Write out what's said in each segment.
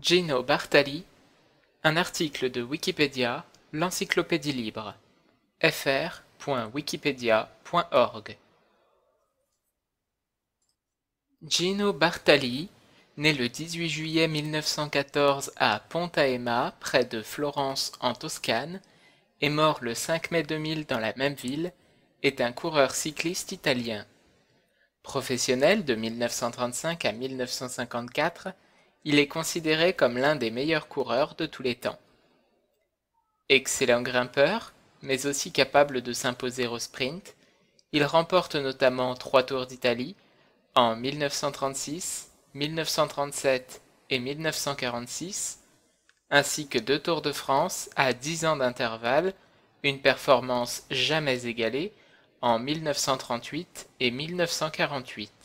Gino Bartali, un article de Wikipédia, l'encyclopédie libre. fr.wikipedia.org Gino Bartali, né le 18 juillet 1914 à Pontaema, près de Florence en Toscane, et mort le 5 mai 2000 dans la même ville, est un coureur cycliste italien. Professionnel de 1935 à 1954, il est considéré comme l'un des meilleurs coureurs de tous les temps. Excellent grimpeur, mais aussi capable de s'imposer au sprint, il remporte notamment trois Tours d'Italie en 1936, 1937 et 1946, ainsi que deux Tours de France à 10 ans d'intervalle, une performance jamais égalée en 1938 et 1948.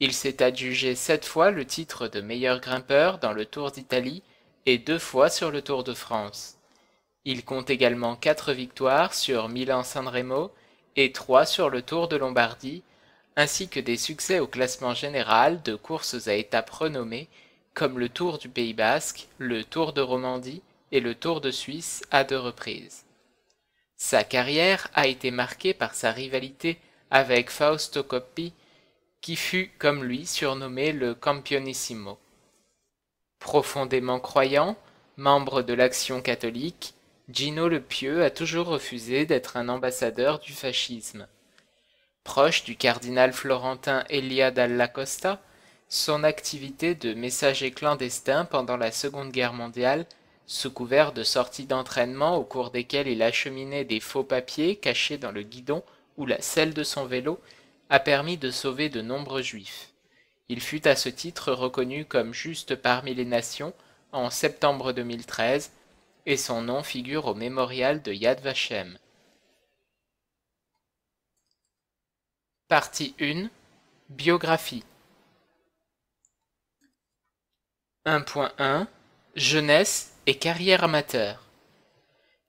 Il s'est adjugé sept fois le titre de meilleur grimpeur dans le Tour d'Italie et deux fois sur le Tour de France. Il compte également quatre victoires sur milan sanremo et trois sur le Tour de Lombardie, ainsi que des succès au classement général de courses à étapes renommées comme le Tour du Pays Basque, le Tour de Romandie et le Tour de Suisse à deux reprises. Sa carrière a été marquée par sa rivalité avec Fausto Coppi, qui fut, comme lui, surnommé le Campionissimo. Profondément croyant, membre de l'Action catholique, Gino le Pieux a toujours refusé d'être un ambassadeur du fascisme. Proche du cardinal florentin Elia dalla Costa, son activité de messager clandestin pendant la Seconde Guerre mondiale, sous couvert de sorties d'entraînement au cours desquelles il acheminait des faux papiers cachés dans le guidon ou la selle de son vélo, a permis de sauver de nombreux Juifs. Il fut à ce titre reconnu comme juste parmi les nations en septembre 2013 et son nom figure au mémorial de Yad Vashem. Partie 1 Biographie 1.1 Jeunesse et carrière amateur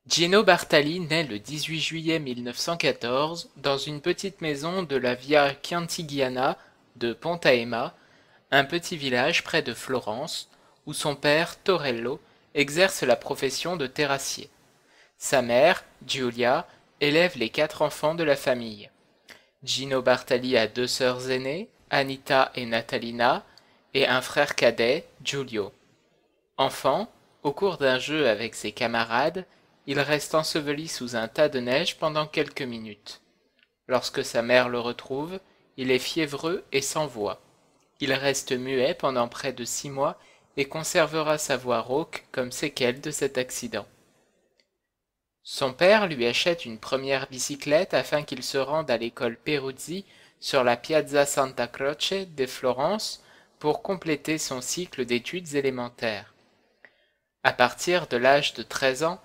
Gino Bartali naît le 18 juillet 1914 dans une petite maison de la via Quintigiana de Pontaema, un petit village près de Florence, où son père Torello exerce la profession de terrassier. Sa mère, Giulia, élève les quatre enfants de la famille. Gino Bartali a deux sœurs aînées, Anita et Natalina, et un frère cadet, Giulio. Enfant, au cours d'un jeu avec ses camarades, il reste enseveli sous un tas de neige pendant quelques minutes. Lorsque sa mère le retrouve, il est fiévreux et sans voix. Il reste muet pendant près de six mois et conservera sa voix rauque comme séquelle de cet accident. Son père lui achète une première bicyclette afin qu'il se rende à l'école Peruzzi sur la Piazza Santa Croce de Florence pour compléter son cycle d'études élémentaires. À partir de l'âge de 13 ans,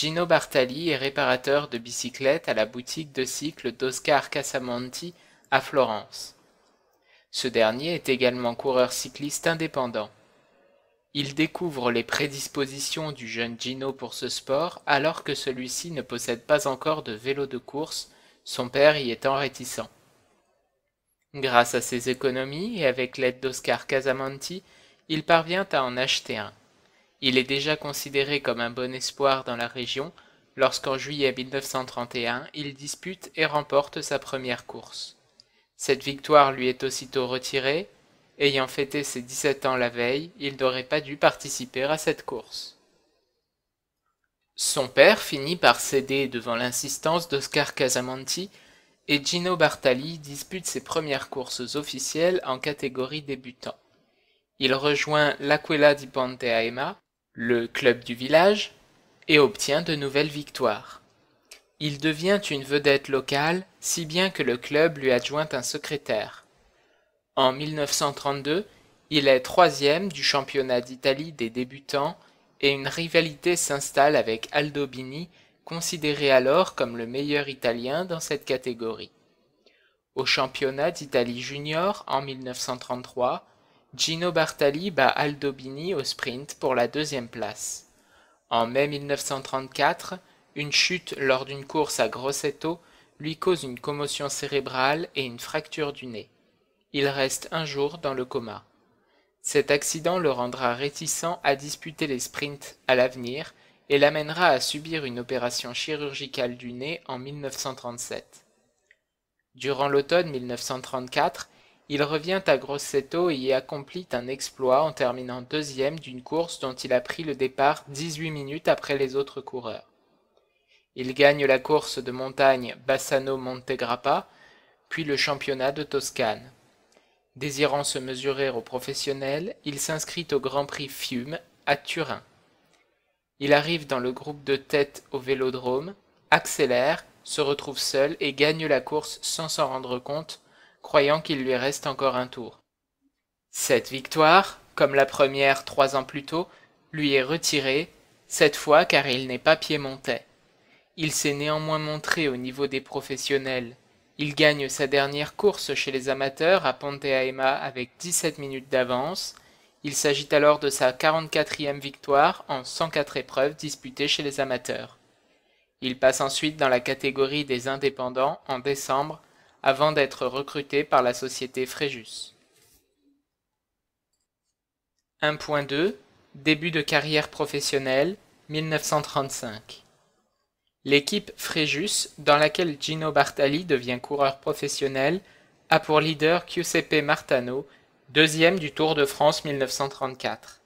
Gino Bartali est réparateur de bicyclettes à la boutique de cycle d'Oscar Casamonti à Florence. Ce dernier est également coureur cycliste indépendant. Il découvre les prédispositions du jeune Gino pour ce sport alors que celui-ci ne possède pas encore de vélo de course, son père y étant réticent. Grâce à ses économies et avec l'aide d'Oscar Casamonti, il parvient à en acheter un. Il est déjà considéré comme un bon espoir dans la région lorsqu'en juillet 1931 il dispute et remporte sa première course. Cette victoire lui est aussitôt retirée, ayant fêté ses 17 ans la veille, il n'aurait pas dû participer à cette course. Son père finit par céder devant l'insistance d'Oscar Casamanti et Gino Bartali dispute ses premières courses officielles en catégorie débutant. Il rejoint l'Aquila di Ponte le club du village, et obtient de nouvelles victoires. Il devient une vedette locale, si bien que le club lui adjoint un secrétaire. En 1932, il est troisième du championnat d'Italie des débutants et une rivalité s'installe avec Aldobini, considéré alors comme le meilleur Italien dans cette catégorie. Au championnat d'Italie junior en 1933, Gino Bartali bat Aldobini au sprint pour la deuxième place. En mai 1934, une chute lors d'une course à Grosseto lui cause une commotion cérébrale et une fracture du nez. Il reste un jour dans le coma. Cet accident le rendra réticent à disputer les sprints à l'avenir et l'amènera à subir une opération chirurgicale du nez en 1937. Durant l'automne 1934, il revient à Grosseto et y accomplit un exploit en terminant deuxième d'une course dont il a pris le départ 18 minutes après les autres coureurs. Il gagne la course de montagne Bassano Montegrappa, puis le championnat de Toscane. Désirant se mesurer aux professionnels, il s'inscrit au Grand Prix Fiume à Turin. Il arrive dans le groupe de tête au vélodrome, accélère, se retrouve seul et gagne la course sans s'en rendre compte croyant qu'il lui reste encore un tour. Cette victoire, comme la première trois ans plus tôt, lui est retirée, cette fois car il n'est pas piémontais. Il s'est néanmoins montré au niveau des professionnels. Il gagne sa dernière course chez les amateurs à Ponte Aema avec 17 minutes d'avance. Il s'agit alors de sa 44e victoire en 104 épreuves disputées chez les amateurs. Il passe ensuite dans la catégorie des indépendants en décembre avant d'être recruté par la société Fréjus. 1.2 Début de carrière professionnelle 1935 L'équipe Fréjus, dans laquelle Gino Bartali devient coureur professionnel, a pour leader Giuseppe Martano, deuxième du Tour de France 1934.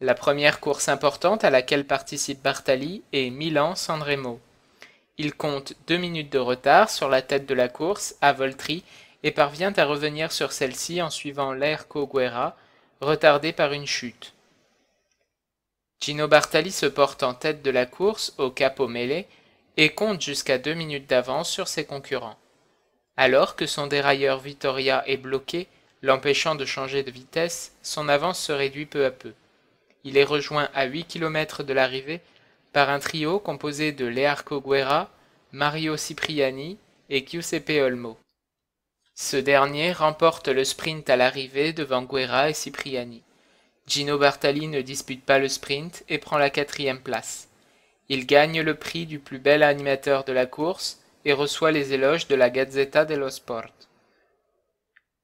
La première course importante à laquelle participe Bartali est Milan-Sanremo. Il compte deux minutes de retard sur la tête de la course à Voltri et parvient à revenir sur celle-ci en suivant l'air Coguera, retardé par une chute. Gino Bartali se porte en tête de la course au Capo Mele et compte jusqu'à deux minutes d'avance sur ses concurrents. Alors que son dérailleur Vittoria est bloqué, l'empêchant de changer de vitesse, son avance se réduit peu à peu. Il est rejoint à 8 km de l'arrivée par un trio composé de Learco Guerra, Mario Cipriani et Giuseppe Olmo. Ce dernier remporte le sprint à l'arrivée devant Guerra et Cipriani. Gino Bartali ne dispute pas le sprint et prend la quatrième place. Il gagne le prix du plus bel animateur de la course et reçoit les éloges de la Gazzetta dello Sport.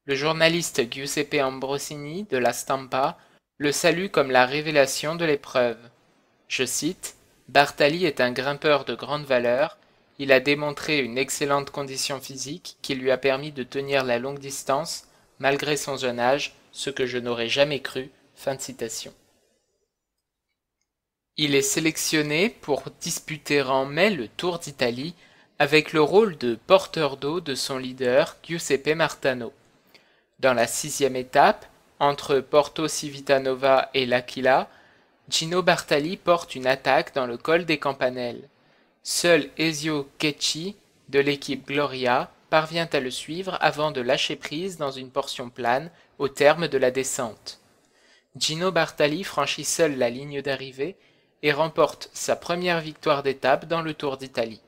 Le journaliste Giuseppe Ambrosini de la Stampa le salue comme la révélation de l'épreuve. Je cite Bartali est un grimpeur de grande valeur, il a démontré une excellente condition physique qui lui a permis de tenir la longue distance malgré son jeune âge, ce que je n'aurais jamais cru. Il est sélectionné pour disputer en mai le Tour d'Italie avec le rôle de porteur d'eau de son leader Giuseppe Martano. Dans la sixième étape, entre Porto Civitanova et L'Aquila, Gino Bartali porte une attaque dans le col des Campanelles. Seul Ezio Checchi de l'équipe Gloria parvient à le suivre avant de lâcher prise dans une portion plane au terme de la descente. Gino Bartali franchit seul la ligne d'arrivée et remporte sa première victoire d'étape dans le Tour d'Italie.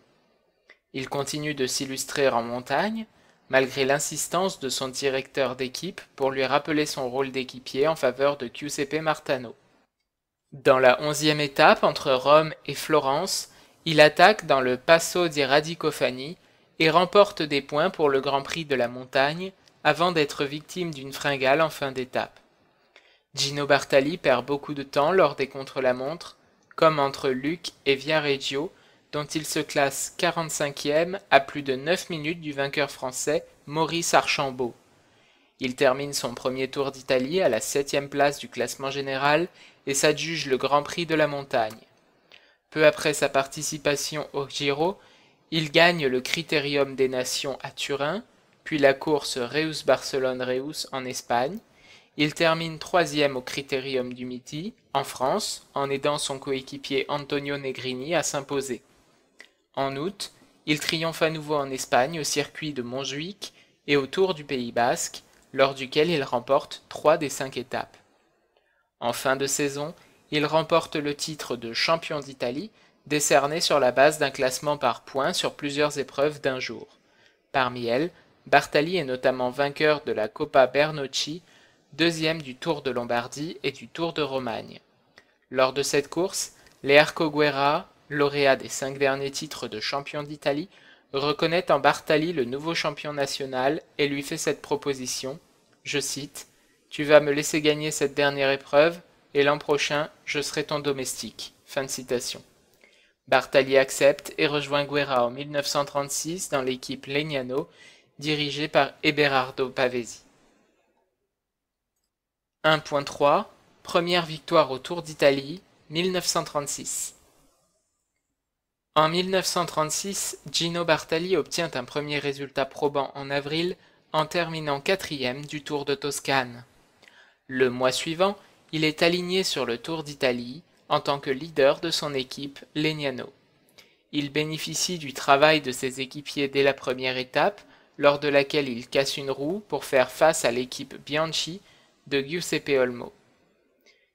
Il continue de s'illustrer en montagne, malgré l'insistance de son directeur d'équipe pour lui rappeler son rôle d'équipier en faveur de Giuseppe Martano. Dans la onzième étape entre Rome et Florence, il attaque dans le Passo di Radicofani et remporte des points pour le Grand Prix de la montagne avant d'être victime d'une fringale en fin d'étape. Gino Bartali perd beaucoup de temps lors des contre-la-montre, comme entre Luc et Viareggio, dont il se classe 45e à plus de 9 minutes du vainqueur français Maurice Archambault. Il termine son premier Tour d'Italie à la septième place du classement général et s'adjuge le Grand Prix de la montagne. Peu après sa participation au Giro, il gagne le Critérium des Nations à Turin, puis la course Reus-Barcelone-Reus en Espagne. Il termine troisième au Critérium du Midi, en France, en aidant son coéquipier Antonio Negrini à s'imposer. En août, il triomphe à nouveau en Espagne au circuit de Montjuic et au Tour du Pays Basque, lors duquel il remporte 3 des 5 étapes. En fin de saison, il remporte le titre de champion d'Italie, décerné sur la base d'un classement par points sur plusieurs épreuves d'un jour. Parmi elles, Bartali est notamment vainqueur de la Coppa Bernocchi, deuxième du Tour de Lombardie et du Tour de Romagne. Lors de cette course, Learco Guerra, lauréat des cinq derniers titres de champion d'Italie, reconnaît en Bartali le nouveau champion national et lui fait cette proposition, je cite, Tu vas me laisser gagner cette dernière épreuve, et l'an prochain, je serai ton domestique. Fin de citation. Bartali accepte et rejoint Guerra en 1936 dans l'équipe Legnano, dirigée par Eberardo Pavesi. 1.3 Première victoire au Tour d'Italie, 1936. En 1936, Gino Bartali obtient un premier résultat probant en avril en terminant quatrième du Tour de Toscane. Le mois suivant, il est aligné sur le Tour d'Italie en tant que leader de son équipe Legnano. Il bénéficie du travail de ses équipiers dès la première étape, lors de laquelle il casse une roue pour faire face à l'équipe Bianchi de Giuseppe Olmo.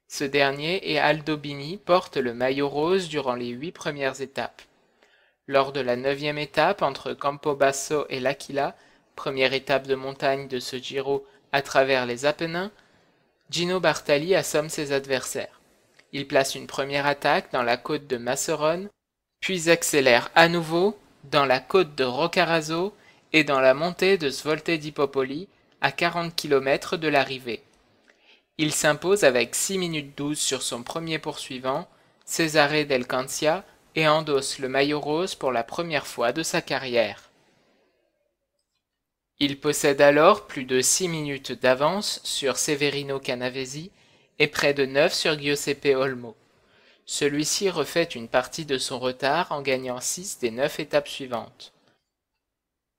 Ce dernier et Aldo Bini portent le maillot rose durant les huit premières étapes. Lors de la neuvième étape entre Campobasso et L'Aquila, première étape de montagne de ce Giro à travers les Apennins, Gino Bartali assomme ses adversaires. Il place une première attaque dans la côte de Macerone, puis accélère à nouveau dans la côte de Roccaraso et dans la montée de Svolte Popoli à 40 km de l'arrivée. Il s'impose avec 6 minutes 12 sur son premier poursuivant, Cesare Del Cancia, et endosse le maillot rose pour la première fois de sa carrière. Il possède alors plus de 6 minutes d'avance sur Severino Canavesi et près de 9 sur Giuseppe Olmo. Celui-ci refait une partie de son retard en gagnant 6 des 9 étapes suivantes.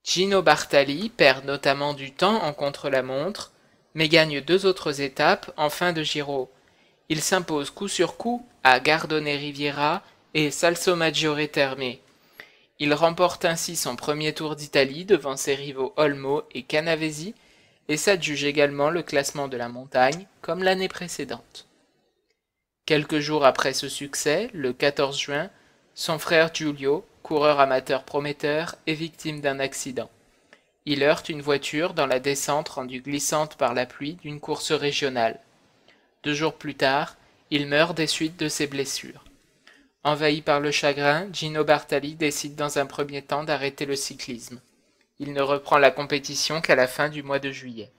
Gino Bartali perd notamment du temps en contre-la-montre, mais gagne deux autres étapes en fin de Giro. Il s'impose coup sur coup à Gardone Riviera et Salso Maggiore Terme. Il remporte ainsi son premier Tour d'Italie devant ses rivaux Olmo et Canavesi et s'adjuge également le classement de la montagne comme l'année précédente. Quelques jours après ce succès, le 14 juin, son frère Giulio, coureur amateur prometteur, est victime d'un accident. Il heurte une voiture dans la descente rendue glissante par la pluie d'une course régionale. Deux jours plus tard, il meurt des suites de ses blessures. Envahi par le chagrin, Gino Bartali décide dans un premier temps d'arrêter le cyclisme. Il ne reprend la compétition qu'à la fin du mois de juillet.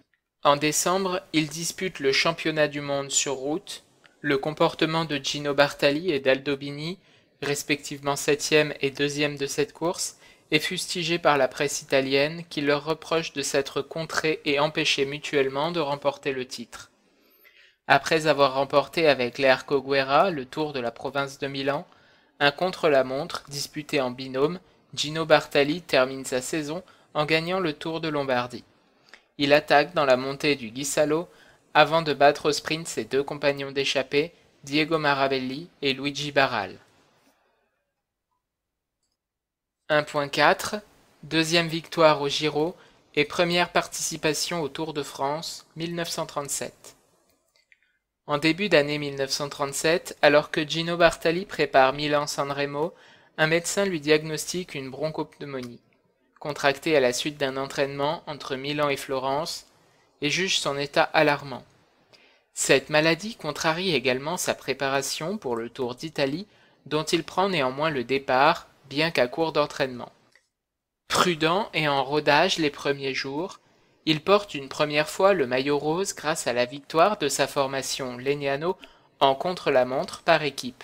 En décembre, il dispute le championnat du monde sur route. Le comportement de Gino Bartali et d'Aldobini, respectivement septième et deuxième de cette course, est fustigé par la presse italienne qui leur reproche de s'être contrés et empêchés mutuellement de remporter le titre. Après avoir remporté avec l'Air Guerra le Tour de la province de Milan, un contre-la-montre disputé en binôme, Gino Bartali termine sa saison en gagnant le Tour de Lombardie. Il attaque dans la montée du Guisalo avant de battre au sprint ses deux compagnons d'échappée, Diego Marabelli et Luigi Barral. 1.4 Deuxième victoire au Giro et première participation au Tour de France 1937. En début d'année 1937, alors que Gino Bartali prépare milan sanremo un médecin lui diagnostique une bronchopneumonie, contractée à la suite d'un entraînement entre Milan et Florence, et juge son état alarmant. Cette maladie contrarie également sa préparation pour le Tour d'Italie, dont il prend néanmoins le départ, bien qu'à court d'entraînement. Prudent et en rodage les premiers jours, il porte une première fois le maillot rose grâce à la victoire de sa formation Legnano en contre-la-montre par équipe.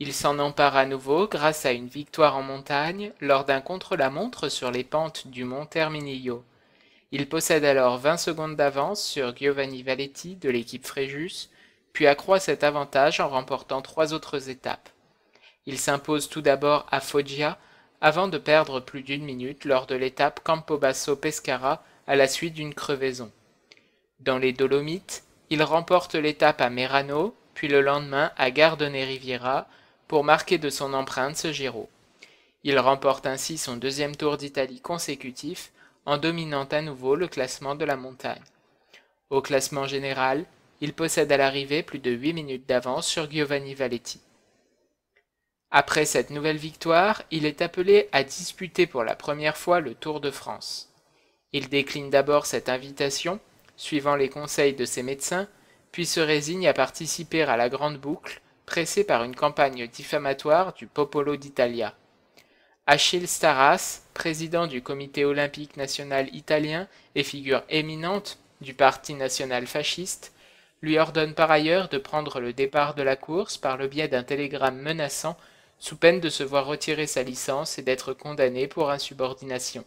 Il s'en empare à nouveau grâce à une victoire en montagne lors d'un contre-la-montre sur les pentes du mont Terminillo. Il possède alors 20 secondes d'avance sur Giovanni Valetti de l'équipe Fréjus, puis accroît cet avantage en remportant trois autres étapes. Il s'impose tout d'abord à Foggia avant de perdre plus d'une minute lors de l'étape Campobasso Pescara à la suite d'une crevaison. Dans les Dolomites, il remporte l'étape à Merano, puis le lendemain à Gardone Riviera, pour marquer de son empreinte ce Giro. Il remporte ainsi son deuxième Tour d'Italie consécutif en dominant à nouveau le classement de la montagne. Au classement général, il possède à l'arrivée plus de 8 minutes d'avance sur Giovanni Valetti. Après cette nouvelle victoire, il est appelé à disputer pour la première fois le Tour de France. Il décline d'abord cette invitation, suivant les conseils de ses médecins, puis se résigne à participer à la grande boucle, pressée par une campagne diffamatoire du Popolo d'Italia. Achille Staras, président du Comité olympique national italien et figure éminente du Parti national fasciste, lui ordonne par ailleurs de prendre le départ de la course par le biais d'un télégramme menaçant, sous peine de se voir retirer sa licence et d'être condamné pour insubordination.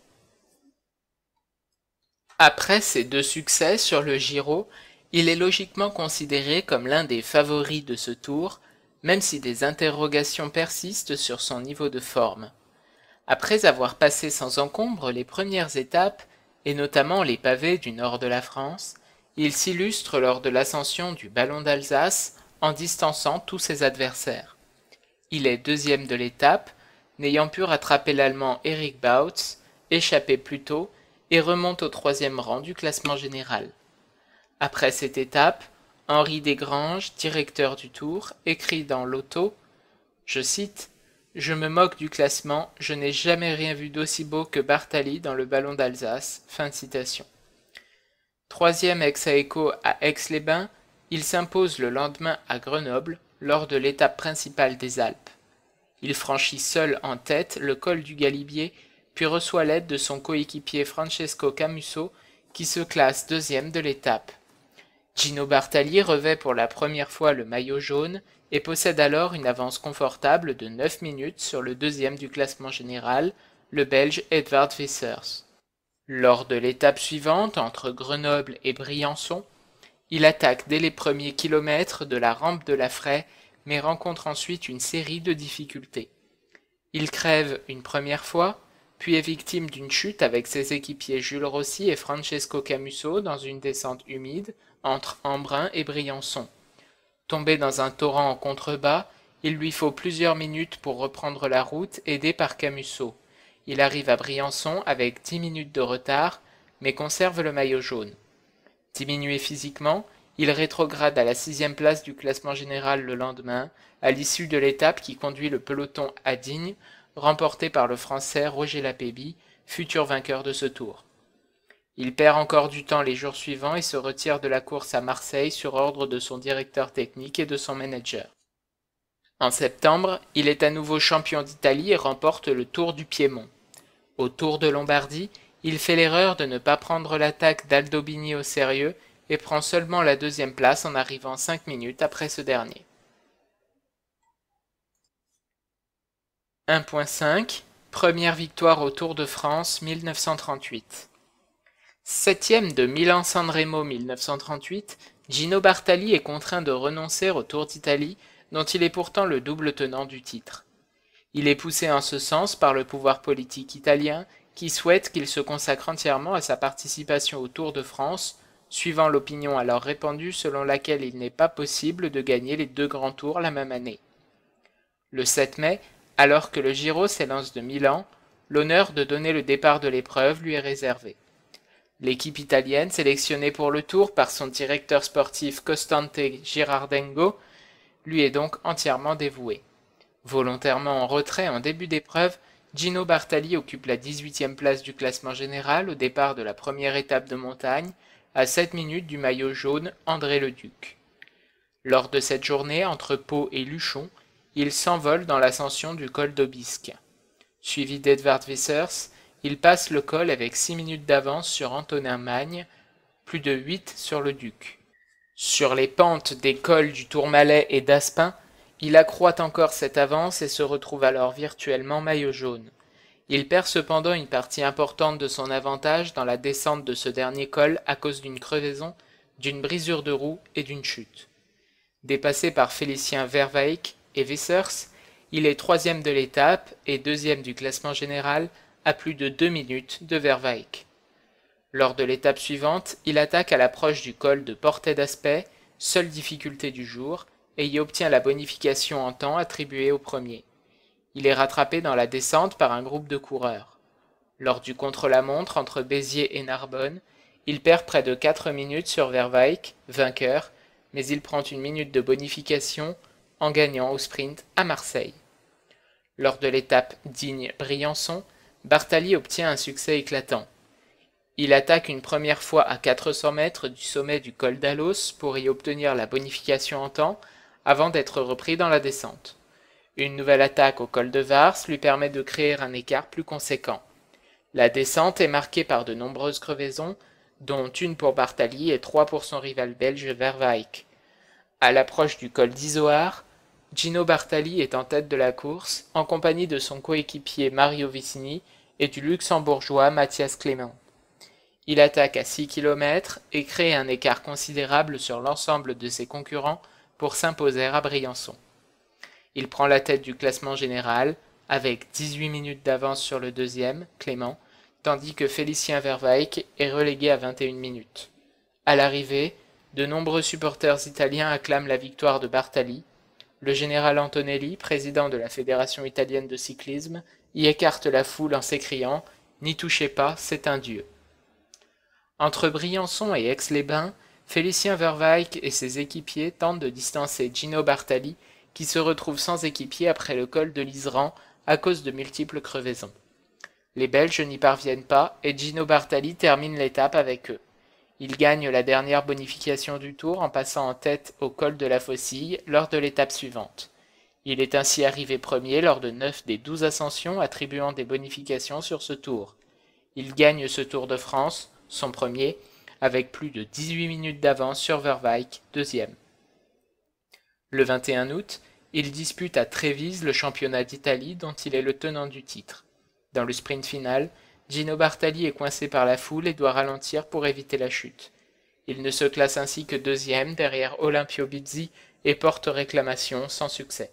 Après ses deux succès sur le Giro, il est logiquement considéré comme l'un des favoris de ce Tour, même si des interrogations persistent sur son niveau de forme. Après avoir passé sans encombre les premières étapes, et notamment les pavés du nord de la France, il s'illustre lors de l'ascension du Ballon d'Alsace en distançant tous ses adversaires. Il est deuxième de l'étape, n'ayant pu rattraper l'Allemand Eric Bautz, échappé plus tôt et remonte au troisième rang du classement général. Après cette étape, Henri Desgranges, directeur du Tour, écrit dans l'auto, je cite, Je me moque du classement, je n'ai jamais rien vu d'aussi beau que Bartali dans le ballon d'Alsace. Fin de citation. Troisième ex aequo à Aix-les-Bains, il s'impose le lendemain à Grenoble lors de l'étape principale des Alpes. Il franchit seul en tête le col du Galibier puis reçoit l'aide de son coéquipier Francesco Camusso qui se classe deuxième de l'étape. Gino Bartali revêt pour la première fois le maillot jaune et possède alors une avance confortable de 9 minutes sur le deuxième du classement général, le Belge Edvard Vissers. Lors de l'étape suivante, entre Grenoble et Briançon, il attaque dès les premiers kilomètres de la rampe de la Fraie, mais rencontre ensuite une série de difficultés. Il crève une première fois, puis est victime d'une chute avec ses équipiers Jules Rossi et Francesco Camusso dans une descente humide entre Embrun et Briançon. Tombé dans un torrent en contrebas, il lui faut plusieurs minutes pour reprendre la route aidé par Camusso. Il arrive à Briançon avec dix minutes de retard, mais conserve le maillot jaune. Diminué physiquement, il rétrograde à la sixième place du classement général le lendemain, à l'issue de l'étape qui conduit le peloton à Digne remporté par le Français Roger Lapébie, futur vainqueur de ce tour. Il perd encore du temps les jours suivants et se retire de la course à Marseille sur ordre de son directeur technique et de son manager. En septembre, il est à nouveau champion d'Italie et remporte le Tour du Piémont. Au Tour de Lombardie, il fait l'erreur de ne pas prendre l'attaque d'Aldobini au sérieux et prend seulement la deuxième place en arrivant cinq minutes après ce dernier. 1.5 Première victoire au Tour de France 1938. Septième de milan sanremo 1938, Gino Bartali est contraint de renoncer au Tour d'Italie dont il est pourtant le double tenant du titre. Il est poussé en ce sens par le pouvoir politique italien qui souhaite qu'il se consacre entièrement à sa participation au Tour de France, suivant l'opinion alors répandue selon laquelle il n'est pas possible de gagner les deux grands tours la même année. Le 7 mai, alors que le Giro s'élance de Milan, l'honneur de donner le départ de l'épreuve lui est réservé. L'équipe italienne, sélectionnée pour le tour par son directeur sportif Costante Girardengo, lui est donc entièrement dévouée. Volontairement en retrait en début d'épreuve, Gino Bartali occupe la 18e place du classement général au départ de la première étape de montagne, à 7 minutes du maillot jaune André Leduc. Lors de cette journée entre Pau et Luchon, il s'envole dans l'ascension du col d'Aubisque. Suivi d'Edward Wissers, il passe le col avec six minutes d'avance sur Antonin Magne, plus de huit sur le Duc. Sur les pentes des cols du Tourmalet et d'Aspin, il accroît encore cette avance et se retrouve alors virtuellement maillot jaune. Il perd cependant une partie importante de son avantage dans la descente de ce dernier col à cause d'une crevaison, d'une brisure de roue et d'une chute. Dépassé par Félicien Vervaïque, et il est troisième de l'étape et deuxième du classement général à plus de deux minutes de Verwijk. Lors de l'étape suivante, il attaque à l'approche du col de Portet d'Aspect, seule difficulté du jour, et y obtient la bonification en temps attribuée au premier. Il est rattrapé dans la descente par un groupe de coureurs. Lors du contre-la-montre entre Béziers et Narbonne, il perd près de 4 minutes sur Verwijk, vainqueur, mais il prend une minute de bonification en gagnant au sprint à Marseille. Lors de l'étape Digne-Briançon, Bartali obtient un succès éclatant. Il attaque une première fois à 400 mètres du sommet du col d'Alos pour y obtenir la bonification en temps avant d'être repris dans la descente. Une nouvelle attaque au col de Vars lui permet de créer un écart plus conséquent. La descente est marquée par de nombreuses crevaisons, dont une pour Bartali et trois pour son rival belge Verwijk. À l'approche du col d'Izoard, Gino Bartali est en tête de la course, en compagnie de son coéquipier Mario Vicini et du luxembourgeois Mathias Clément. Il attaque à 6 km et crée un écart considérable sur l'ensemble de ses concurrents pour s'imposer à Briançon. Il prend la tête du classement général avec 18 minutes d'avance sur le deuxième, Clément, tandis que Félicien Vervaik est relégué à 21 minutes. À l'arrivée, de nombreux supporters italiens acclament la victoire de Bartali le général Antonelli, président de la Fédération italienne de cyclisme, y écarte la foule en s'écriant N'y touchez pas, c'est un dieu. Entre Briançon et Aix-les-Bains, Félicien Verweyck et ses équipiers tentent de distancer Gino Bartali, qui se retrouve sans équipier après le col de l'Iseran à cause de multiples crevaisons. Les Belges n'y parviennent pas et Gino Bartali termine l'étape avec eux. Il gagne la dernière bonification du Tour en passant en tête au col de la Faucille lors de l'étape suivante. Il est ainsi arrivé premier lors de 9 des 12 ascensions attribuant des bonifications sur ce Tour. Il gagne ce Tour de France, son premier, avec plus de 18 minutes d'avance sur Verwijk, deuxième. Le 21 août, il dispute à Trévise le championnat d'Italie dont il est le tenant du titre. Dans le sprint final, Gino Bartali est coincé par la foule et doit ralentir pour éviter la chute. Il ne se classe ainsi que deuxième derrière Olympio Bizzi et porte réclamation sans succès.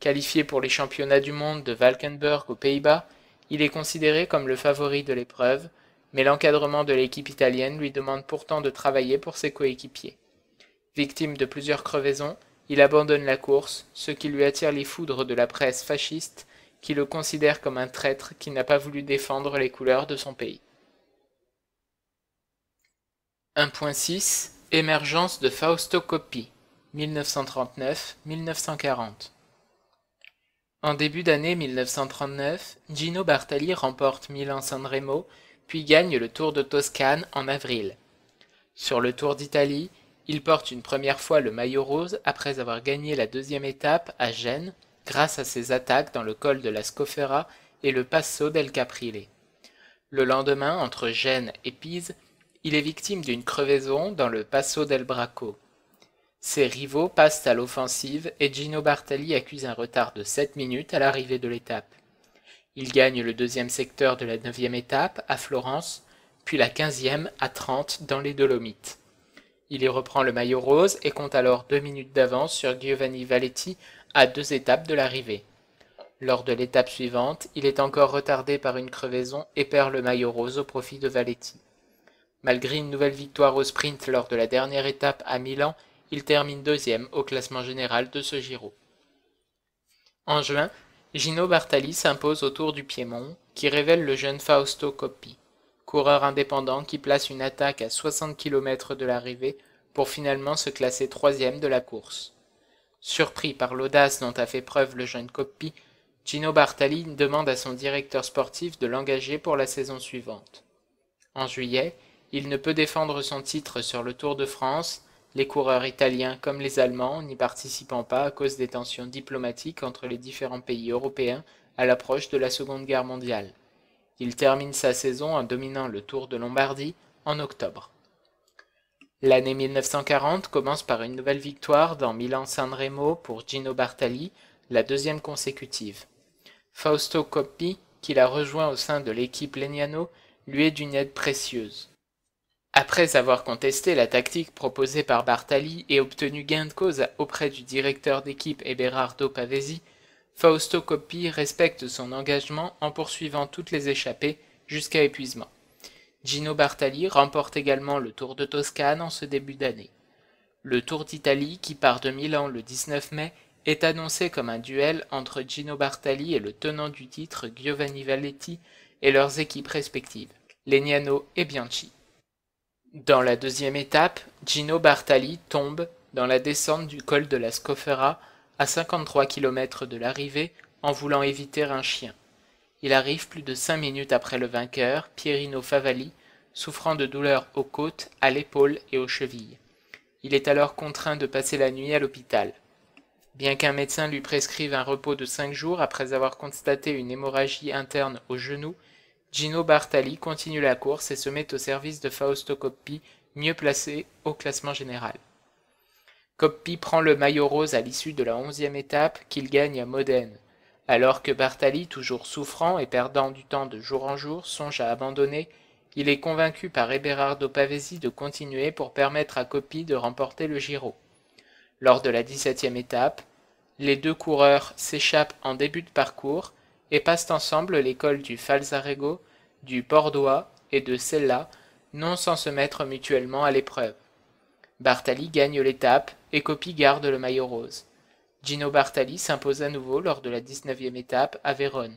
Qualifié pour les championnats du monde de Valkenburg aux Pays-Bas, il est considéré comme le favori de l'épreuve, mais l'encadrement de l'équipe italienne lui demande pourtant de travailler pour ses coéquipiers. Victime de plusieurs crevaisons, il abandonne la course, ce qui lui attire les foudres de la presse fasciste qui le considère comme un traître qui n'a pas voulu défendre les couleurs de son pays. 1.6 Émergence de Fausto Coppi 1939-1940 En début d'année 1939, Gino Bartali remporte milan sanremo puis gagne le Tour de Toscane en avril. Sur le Tour d'Italie, il porte une première fois le maillot rose après avoir gagné la deuxième étape à Gênes grâce à ses attaques dans le col de la Scofera et le Passo del Caprile. Le lendemain, entre Gênes et Pise, il est victime d'une crevaison dans le Passo del Bracco. Ses rivaux passent à l'offensive et Gino Bartali accuse un retard de 7 minutes à l'arrivée de l'étape. Il gagne le deuxième secteur de la neuvième étape à Florence, puis la quinzième à Trente dans les Dolomites. Il y reprend le maillot rose et compte alors deux minutes d'avance sur Giovanni Valetti à deux étapes de l'arrivée. Lors de l'étape suivante, il est encore retardé par une crevaison et perd le maillot rose au profit de Valetti. Malgré une nouvelle victoire au sprint lors de la dernière étape à Milan, il termine deuxième au classement général de ce Giro. En juin, Gino Bartali s'impose au Tour du Piémont, qui révèle le jeune Fausto Coppi, coureur indépendant qui place une attaque à 60 km de l'arrivée pour finalement se classer troisième de la course. Surpris par l'audace dont a fait preuve le jeune Coppi, Gino Bartali demande à son directeur sportif de l'engager pour la saison suivante. En juillet, il ne peut défendre son titre sur le Tour de France, les coureurs italiens comme les Allemands n'y participant pas à cause des tensions diplomatiques entre les différents pays européens à l'approche de la Seconde Guerre mondiale. Il termine sa saison en dominant le Tour de Lombardie en octobre. L'année 1940 commence par une nouvelle victoire dans milan sanremo pour Gino Bartali, la deuxième consécutive. Fausto Coppi, qui l'a rejoint au sein de l'équipe Legnano, lui est d'une aide précieuse. Après avoir contesté la tactique proposée par Bartali et obtenu gain de cause auprès du directeur d'équipe Eberardo Pavesi, Fausto Coppi respecte son engagement en poursuivant toutes les échappées jusqu'à épuisement. Gino Bartali remporte également le Tour de Toscane en ce début d'année. Le Tour d'Italie, qui part de Milan le 19 mai, est annoncé comme un duel entre Gino Bartali et le tenant du titre Giovanni Valletti et leurs équipes respectives, Legnano et Bianchi. Dans la deuxième étape, Gino Bartali tombe dans la descente du col de la Scoffera à 53 km de l'arrivée en voulant éviter un chien. Il arrive plus de cinq minutes après le vainqueur, Pierino Favalli, souffrant de douleurs aux côtes, à l'épaule et aux chevilles. Il est alors contraint de passer la nuit à l'hôpital. Bien qu'un médecin lui prescrive un repos de cinq jours après avoir constaté une hémorragie interne au genou, Gino Bartali continue la course et se met au service de Fausto Coppi, mieux placé au classement général. Coppi prend le maillot rose à l'issue de la onzième étape qu'il gagne à Modène. Alors que Bartali, toujours souffrant et perdant du temps de jour en jour, songe à abandonner, il est convaincu par Eberardo Pavesi de continuer pour permettre à Coppi de remporter le Giro. Lors de la 17e étape, les deux coureurs s'échappent en début de parcours et passent ensemble l'école du Falzarego, du Pordois et de Sella, non sans se mettre mutuellement à l'épreuve. Bartali gagne l'étape et Coppi garde le maillot rose. Gino Bartali s'impose à nouveau lors de la 19e étape à Vérone.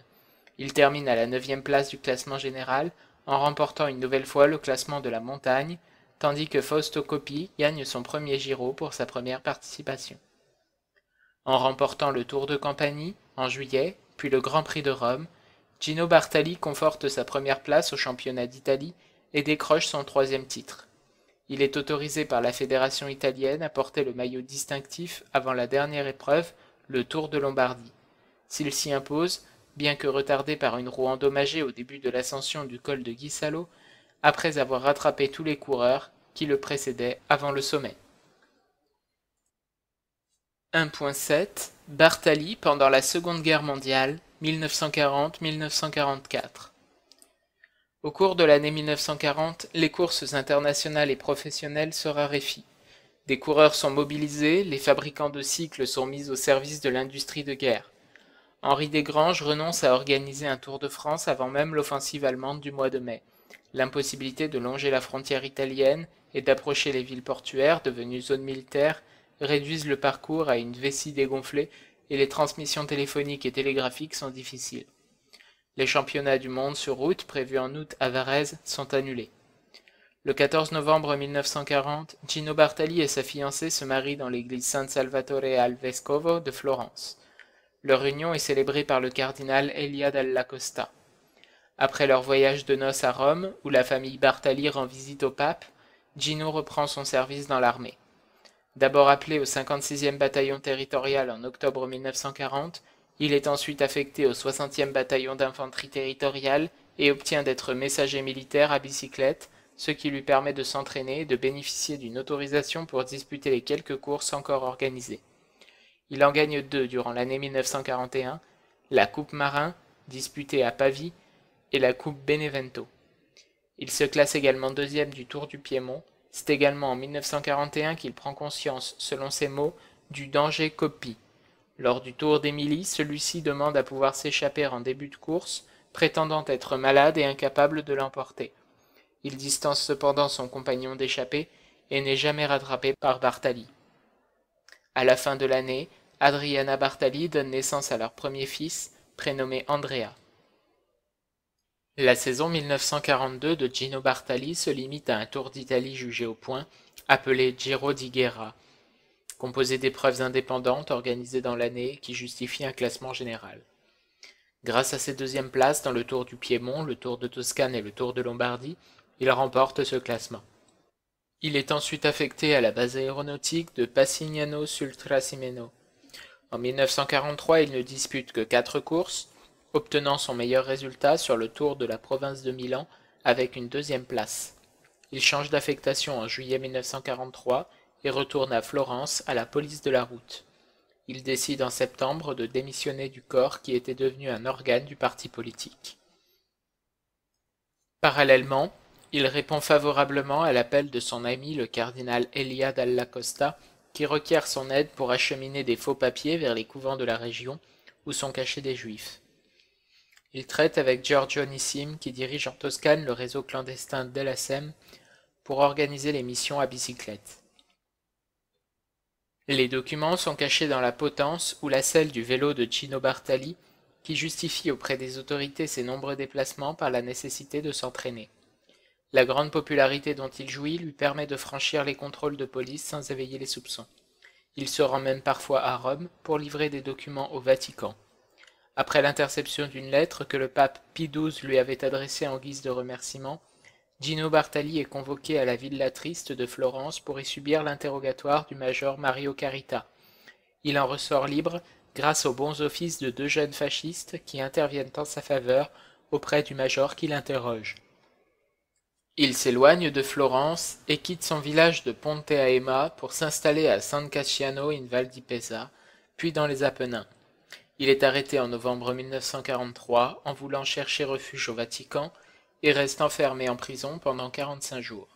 Il termine à la 9e place du classement général en remportant une nouvelle fois le classement de la montagne, tandis que Fausto Coppi gagne son premier Giro pour sa première participation. En remportant le Tour de Campanie en juillet, puis le Grand Prix de Rome, Gino Bartali conforte sa première place au championnat d'Italie et décroche son troisième titre. Il est autorisé par la fédération italienne à porter le maillot distinctif avant la dernière épreuve, le Tour de Lombardie. S'il s'y impose, bien que retardé par une roue endommagée au début de l'ascension du col de Guisalo, après avoir rattrapé tous les coureurs qui le précédaient avant le sommet. 1.7 Bartali pendant la Seconde Guerre mondiale 1940-1944 au cours de l'année 1940, les courses internationales et professionnelles se raréfient. Des coureurs sont mobilisés, les fabricants de cycles sont mis au service de l'industrie de guerre. Henri Desgranges renonce à organiser un Tour de France avant même l'offensive allemande du mois de mai. L'impossibilité de longer la frontière italienne et d'approcher les villes portuaires devenues zones militaires réduisent le parcours à une vessie dégonflée et les transmissions téléphoniques et télégraphiques sont difficiles. Les championnats du monde sur route prévus en août à Varese, sont annulés. Le 14 novembre 1940, Gino Bartali et sa fiancée se marient dans l'église San Salvatore al Vescovo de Florence. Leur union est célébrée par le cardinal Elia dalla Costa. Après leur voyage de noces à Rome, où la famille Bartali rend visite au pape, Gino reprend son service dans l'armée. D'abord appelé au 56e bataillon territorial en octobre 1940, il est ensuite affecté au 60e bataillon d'infanterie territoriale et obtient d'être messager militaire à bicyclette, ce qui lui permet de s'entraîner et de bénéficier d'une autorisation pour disputer les quelques courses encore organisées. Il en gagne deux durant l'année 1941, la Coupe Marin, disputée à Pavie, et la Coupe Benevento. Il se classe également deuxième du Tour du Piémont. C'est également en 1941 qu'il prend conscience, selon ses mots, du danger copie, lors du tour d'Émilie, celui-ci demande à pouvoir s'échapper en début de course, prétendant être malade et incapable de l'emporter. Il distance cependant son compagnon d'échappée et n'est jamais rattrapé par Bartali. À la fin de l'année, Adriana Bartali donne naissance à leur premier fils, prénommé Andrea. La saison 1942 de Gino Bartali se limite à un Tour d'Italie jugé au point, appelé Giro di Guerra, composé d'épreuves indépendantes organisées dans l'année qui justifient un classement général. Grâce à ses deuxièmes places dans le Tour du Piémont, le Tour de Toscane et le Tour de Lombardie, il remporte ce classement. Il est ensuite affecté à la base aéronautique de Passignano sul Trasimeno. En 1943, il ne dispute que quatre courses, obtenant son meilleur résultat sur le Tour de la province de Milan avec une deuxième place. Il change d'affectation en juillet 1943 et retourne à Florence à la police de la route. Il décide en septembre de démissionner du corps qui était devenu un organe du parti politique. Parallèlement, il répond favorablement à l'appel de son ami le cardinal Elia dalla Costa, qui requiert son aide pour acheminer des faux papiers vers les couvents de la région où sont cachés des juifs. Il traite avec Giorgio Nissim, qui dirige en Toscane le réseau clandestin d'El pour organiser les missions à bicyclette. Les documents sont cachés dans la potence ou la selle du vélo de Cino Bartali, qui justifie auprès des autorités ses nombreux déplacements par la nécessité de s'entraîner. La grande popularité dont il jouit lui permet de franchir les contrôles de police sans éveiller les soupçons. Il se rend même parfois à Rome pour livrer des documents au Vatican. Après l'interception d'une lettre que le pape Pie XII lui avait adressée en guise de remerciement, Gino Bartali est convoqué à la Villa Triste de Florence pour y subir l'interrogatoire du major Mario Carita. Il en ressort libre grâce aux bons offices de deux jeunes fascistes qui interviennent en sa faveur auprès du major qui l'interroge. Il s'éloigne de Florence et quitte son village de Ponte Aema pour s'installer à San Casciano in Val di Pesa, puis dans les Apennins. Il est arrêté en novembre 1943 en voulant chercher refuge au Vatican et reste enfermé en prison pendant 45 jours.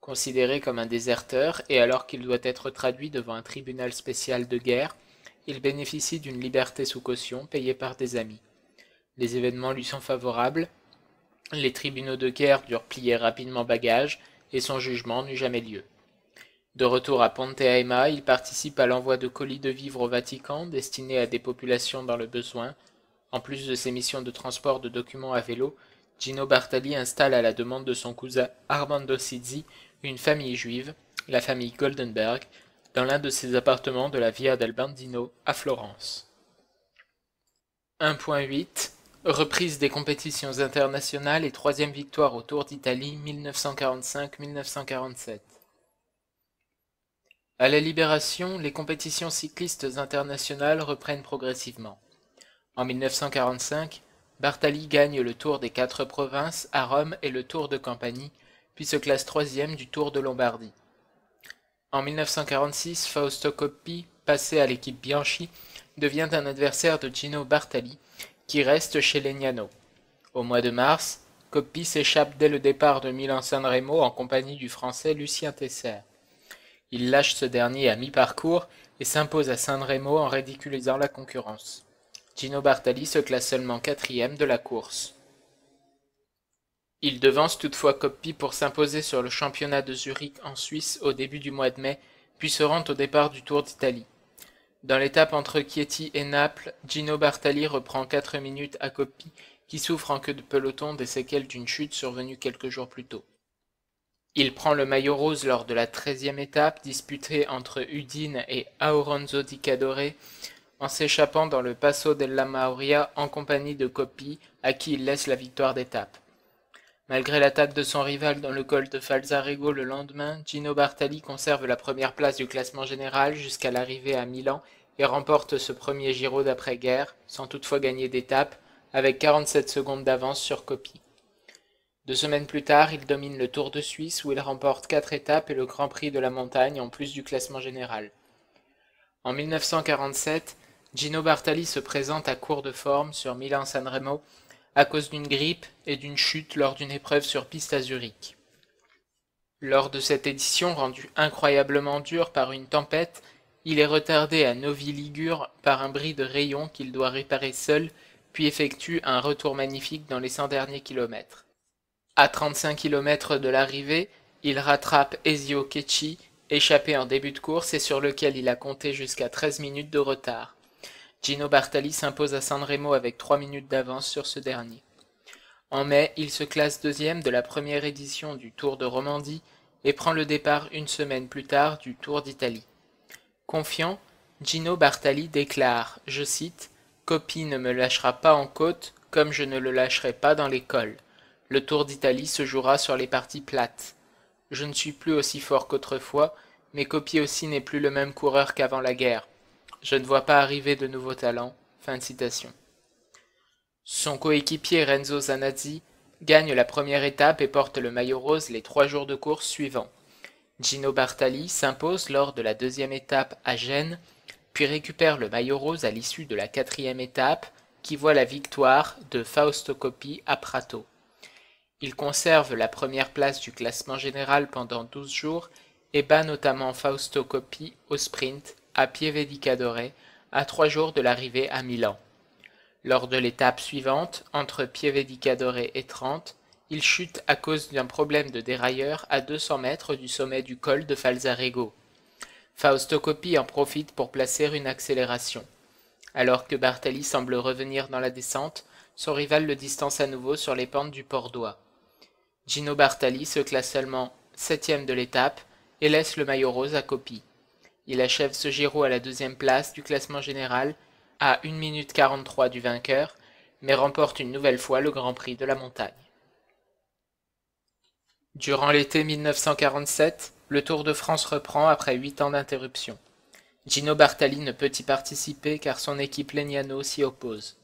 Considéré comme un déserteur et alors qu'il doit être traduit devant un tribunal spécial de guerre, il bénéficie d'une liberté sous caution payée par des amis. Les événements lui sont favorables, les tribunaux de guerre durent plier rapidement bagages, et son jugement n'eut jamais lieu. De retour à Aema, il participe à l'envoi de colis de vivres au Vatican destinés à des populations dans le besoin, en plus de ses missions de transport de documents à vélo, Gino Bartali installe à la demande de son cousin Armando Sizzi une famille juive, la famille Goldenberg, dans l'un de ses appartements de la Via del Bandino à Florence. 1.8 Reprise des compétitions internationales et troisième victoire au Tour d'Italie 1945-1947. À la Libération, les compétitions cyclistes internationales reprennent progressivement. En 1945, Bartali gagne le Tour des quatre provinces à Rome et le Tour de Campanie, puis se classe troisième du Tour de Lombardie. En 1946, Fausto Coppi, passé à l'équipe Bianchi, devient un adversaire de Gino Bartali, qui reste chez Legnano. Au mois de mars, Coppi s'échappe dès le départ de Milan-San Remo en compagnie du Français Lucien Tesser. Il lâche ce dernier à mi-parcours et s'impose à San Remo en ridiculisant la concurrence. Gino Bartali se classe seulement quatrième de la course. Il devance toutefois Coppi pour s'imposer sur le championnat de Zurich en Suisse au début du mois de mai, puis se rend au départ du Tour d'Italie. Dans l'étape entre Chieti et Naples, Gino Bartali reprend 4 minutes à Coppi, qui souffre en queue de peloton des séquelles d'une chute survenue quelques jours plus tôt. Il prend le maillot rose lors de la treizième étape disputée entre Udine et Auronzo di Cadore en s'échappant dans le Passo della Mauria en compagnie de Coppi, à qui il laisse la victoire d'étape. Malgré l'attaque de son rival dans le col de Falzarego le lendemain, Gino Bartali conserve la première place du classement général jusqu'à l'arrivée à Milan et remporte ce premier Giro d'après-guerre, sans toutefois gagner d'étape, avec 47 secondes d'avance sur Coppi. Deux semaines plus tard, il domine le Tour de Suisse où il remporte quatre étapes et le Grand Prix de la montagne en plus du classement général. En 1947, Gino Bartali se présente à court de forme sur milan Sanremo à cause d'une grippe et d'une chute lors d'une épreuve sur piste à Zurich. Lors de cette édition rendue incroyablement dure par une tempête, il est retardé à Novi Ligure par un bris de rayon qu'il doit réparer seul, puis effectue un retour magnifique dans les 100 derniers kilomètres. À 35 km de l'arrivée, il rattrape Ezio Kechi, échappé en début de course et sur lequel il a compté jusqu'à 13 minutes de retard. Gino Bartali s'impose à Sanremo avec trois minutes d'avance sur ce dernier. En mai, il se classe deuxième de la première édition du Tour de Romandie et prend le départ une semaine plus tard du Tour d'Italie. Confiant, Gino Bartali déclare, je cite, Coppi ne me lâchera pas en côte comme je ne le lâcherai pas dans l'école. Le Tour d'Italie se jouera sur les parties plates. Je ne suis plus aussi fort qu'autrefois, mais Coppi aussi n'est plus le même coureur qu'avant la guerre. Je ne vois pas arriver de nouveaux talents. Fin de citation. Son coéquipier Renzo Zanazzi gagne la première étape et porte le maillot rose les trois jours de course suivants. Gino Bartali s'impose lors de la deuxième étape à Gênes, puis récupère le maillot rose à l'issue de la quatrième étape, qui voit la victoire de Fausto Coppi à Prato. Il conserve la première place du classement général pendant 12 jours et bat notamment Fausto Coppi au sprint à Pieve à trois jours de l'arrivée à Milan. Lors de l'étape suivante, entre Pieve et Trente, il chute à cause d'un problème de dérailleur à 200 mètres du sommet du col de Falzarego. Fausto Coppi en profite pour placer une accélération. Alors que Bartali semble revenir dans la descente, son rival le distance à nouveau sur les pentes du port Gino Bartali se classe seulement septième de l'étape et laisse le maillot rose à Coppi. Il achève ce Giro à la deuxième place du classement général, à 1 minute 43 du vainqueur, mais remporte une nouvelle fois le Grand Prix de la montagne. Durant l'été 1947, le Tour de France reprend après 8 ans d'interruption. Gino Bartali ne peut y participer car son équipe Legnano s'y oppose.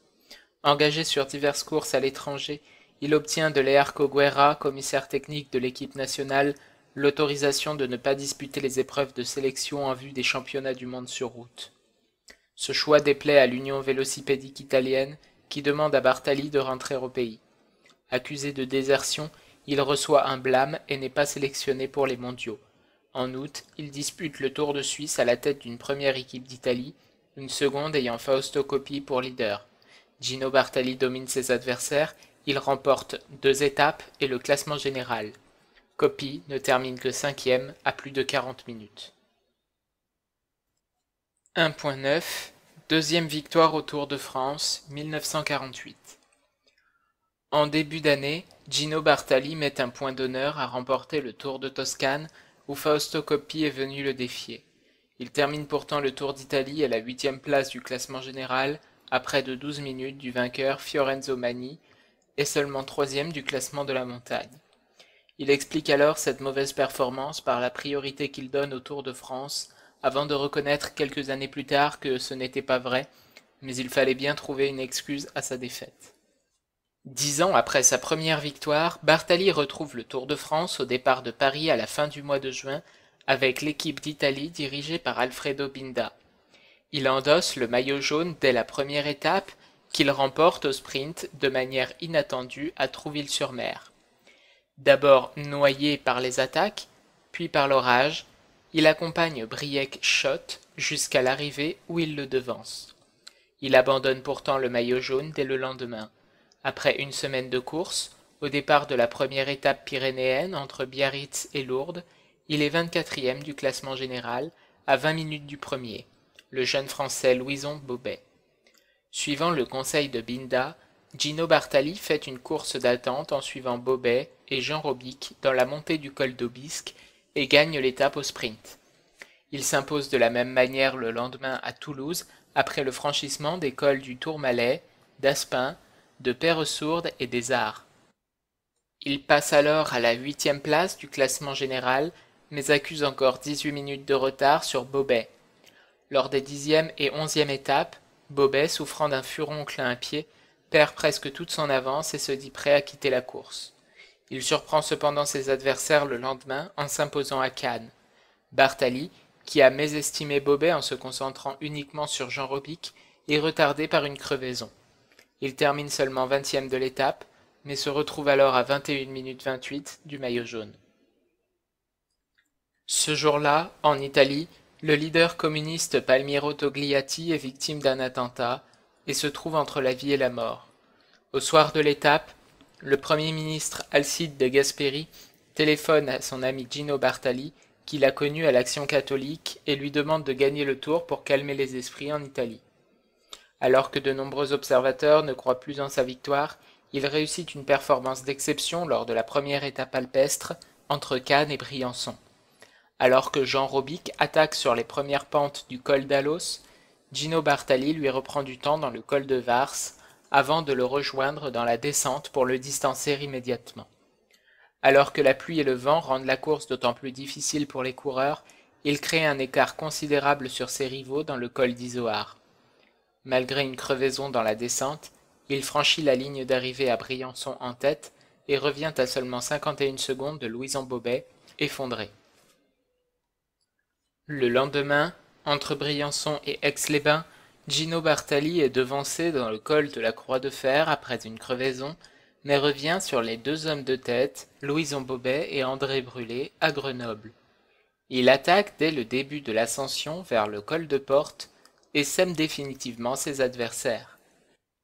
Engagé sur diverses courses à l'étranger, il obtient de Learco Guerra, commissaire technique de l'équipe nationale, l'autorisation de ne pas disputer les épreuves de sélection en vue des championnats du monde sur route. Ce choix déplaît à l'Union vélocipédique italienne qui demande à Bartali de rentrer au pays. Accusé de désertion, il reçoit un blâme et n'est pas sélectionné pour les mondiaux. En août, il dispute le Tour de Suisse à la tête d'une première équipe d'Italie, une seconde ayant Fausto Coppi pour leader. Gino Bartali domine ses adversaires, il remporte deux étapes et le classement général. Coppi ne termine que cinquième à plus de 40 minutes. 1.9 Deuxième victoire au Tour de France 1948. En début d'année, Gino Bartali met un point d'honneur à remporter le Tour de Toscane où Fausto Coppi est venu le défier. Il termine pourtant le Tour d'Italie à la huitième place du classement général à près de 12 minutes du vainqueur Fiorenzo Mani et seulement troisième du classement de la montagne. Il explique alors cette mauvaise performance par la priorité qu'il donne au Tour de France, avant de reconnaître quelques années plus tard que ce n'était pas vrai, mais il fallait bien trouver une excuse à sa défaite. Dix ans après sa première victoire, Bartali retrouve le Tour de France au départ de Paris à la fin du mois de juin avec l'équipe d'Italie dirigée par Alfredo Binda. Il endosse le maillot jaune dès la première étape qu'il remporte au sprint de manière inattendue à Trouville-sur-Mer. D'abord noyé par les attaques, puis par l'orage, il accompagne Briec Schott jusqu'à l'arrivée où il le devance. Il abandonne pourtant le maillot jaune dès le lendemain. Après une semaine de course, au départ de la première étape pyrénéenne entre Biarritz et Lourdes, il est 24e du classement général, à 20 minutes du premier, le jeune Français Louison Bobet. Suivant le conseil de Binda, Gino Bartali fait une course d'attente en suivant Bobet, et Jean Robic dans la montée du col d'Aubisque et gagne l'étape au sprint. Il s'impose de la même manière le lendemain à Toulouse après le franchissement des cols du Tourmalet, d'Aspin, de Père-Sourde et des Arts. Il passe alors à la huitième place du classement général, mais accuse encore 18 minutes de retard sur Bobet. Lors des dixième et onzième étapes, Bobet, souffrant d'un furoncle à un pied, perd presque toute son avance et se dit prêt à quitter la course. Il surprend cependant ses adversaires le lendemain en s'imposant à Cannes. Bartali, qui a mésestimé Bobet en se concentrant uniquement sur Jean Robic, est retardé par une crevaison. Il termine seulement 20e de l'étape, mais se retrouve alors à 21 minutes 28 du maillot jaune. Ce jour-là, en Italie, le leader communiste Palmiro Togliatti est victime d'un attentat et se trouve entre la vie et la mort. Au soir de l'étape, le Premier ministre Alcide de Gasperi téléphone à son ami Gino Bartali, qu'il a connu à l'Action catholique, et lui demande de gagner le tour pour calmer les esprits en Italie. Alors que de nombreux observateurs ne croient plus en sa victoire, il réussit une performance d'exception lors de la première étape alpestre entre Cannes et Briançon. Alors que Jean Robic attaque sur les premières pentes du col d'Alos, Gino Bartali lui reprend du temps dans le col de Vars avant de le rejoindre dans la descente pour le distancer immédiatement. Alors que la pluie et le vent rendent la course d'autant plus difficile pour les coureurs, il crée un écart considérable sur ses rivaux dans le col d'Izoard. Malgré une crevaison dans la descente, il franchit la ligne d'arrivée à Briançon en tête et revient à seulement 51 secondes de Louison Bobet, effondré. Le lendemain, entre Briançon et Aix-les-Bains, Gino Bartali est devancé dans le col de la Croix de Fer après une crevaison, mais revient sur les deux hommes de tête, Louison Bobet et André Brûlé, à Grenoble. Il attaque dès le début de l'ascension vers le col de Porte et sème définitivement ses adversaires.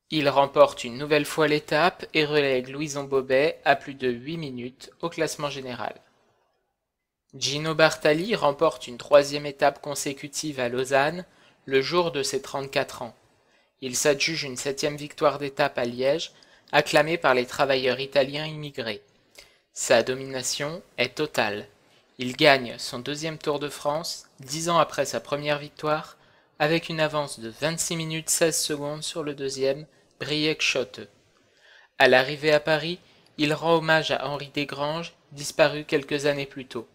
Il remporte une nouvelle fois l'étape et relègue Louison Bobet à plus de 8 minutes au classement général. Gino Bartali remporte une troisième étape consécutive à Lausanne le jour de ses 34 ans. Il s'adjuge une septième victoire d'étape à Liège, acclamée par les travailleurs italiens immigrés. Sa domination est totale. Il gagne son deuxième Tour de France, dix ans après sa première victoire, avec une avance de 26 minutes 16 secondes sur le deuxième, Brieck Schotte. À l'arrivée à Paris, il rend hommage à Henri Desgranges, disparu quelques années plus tôt.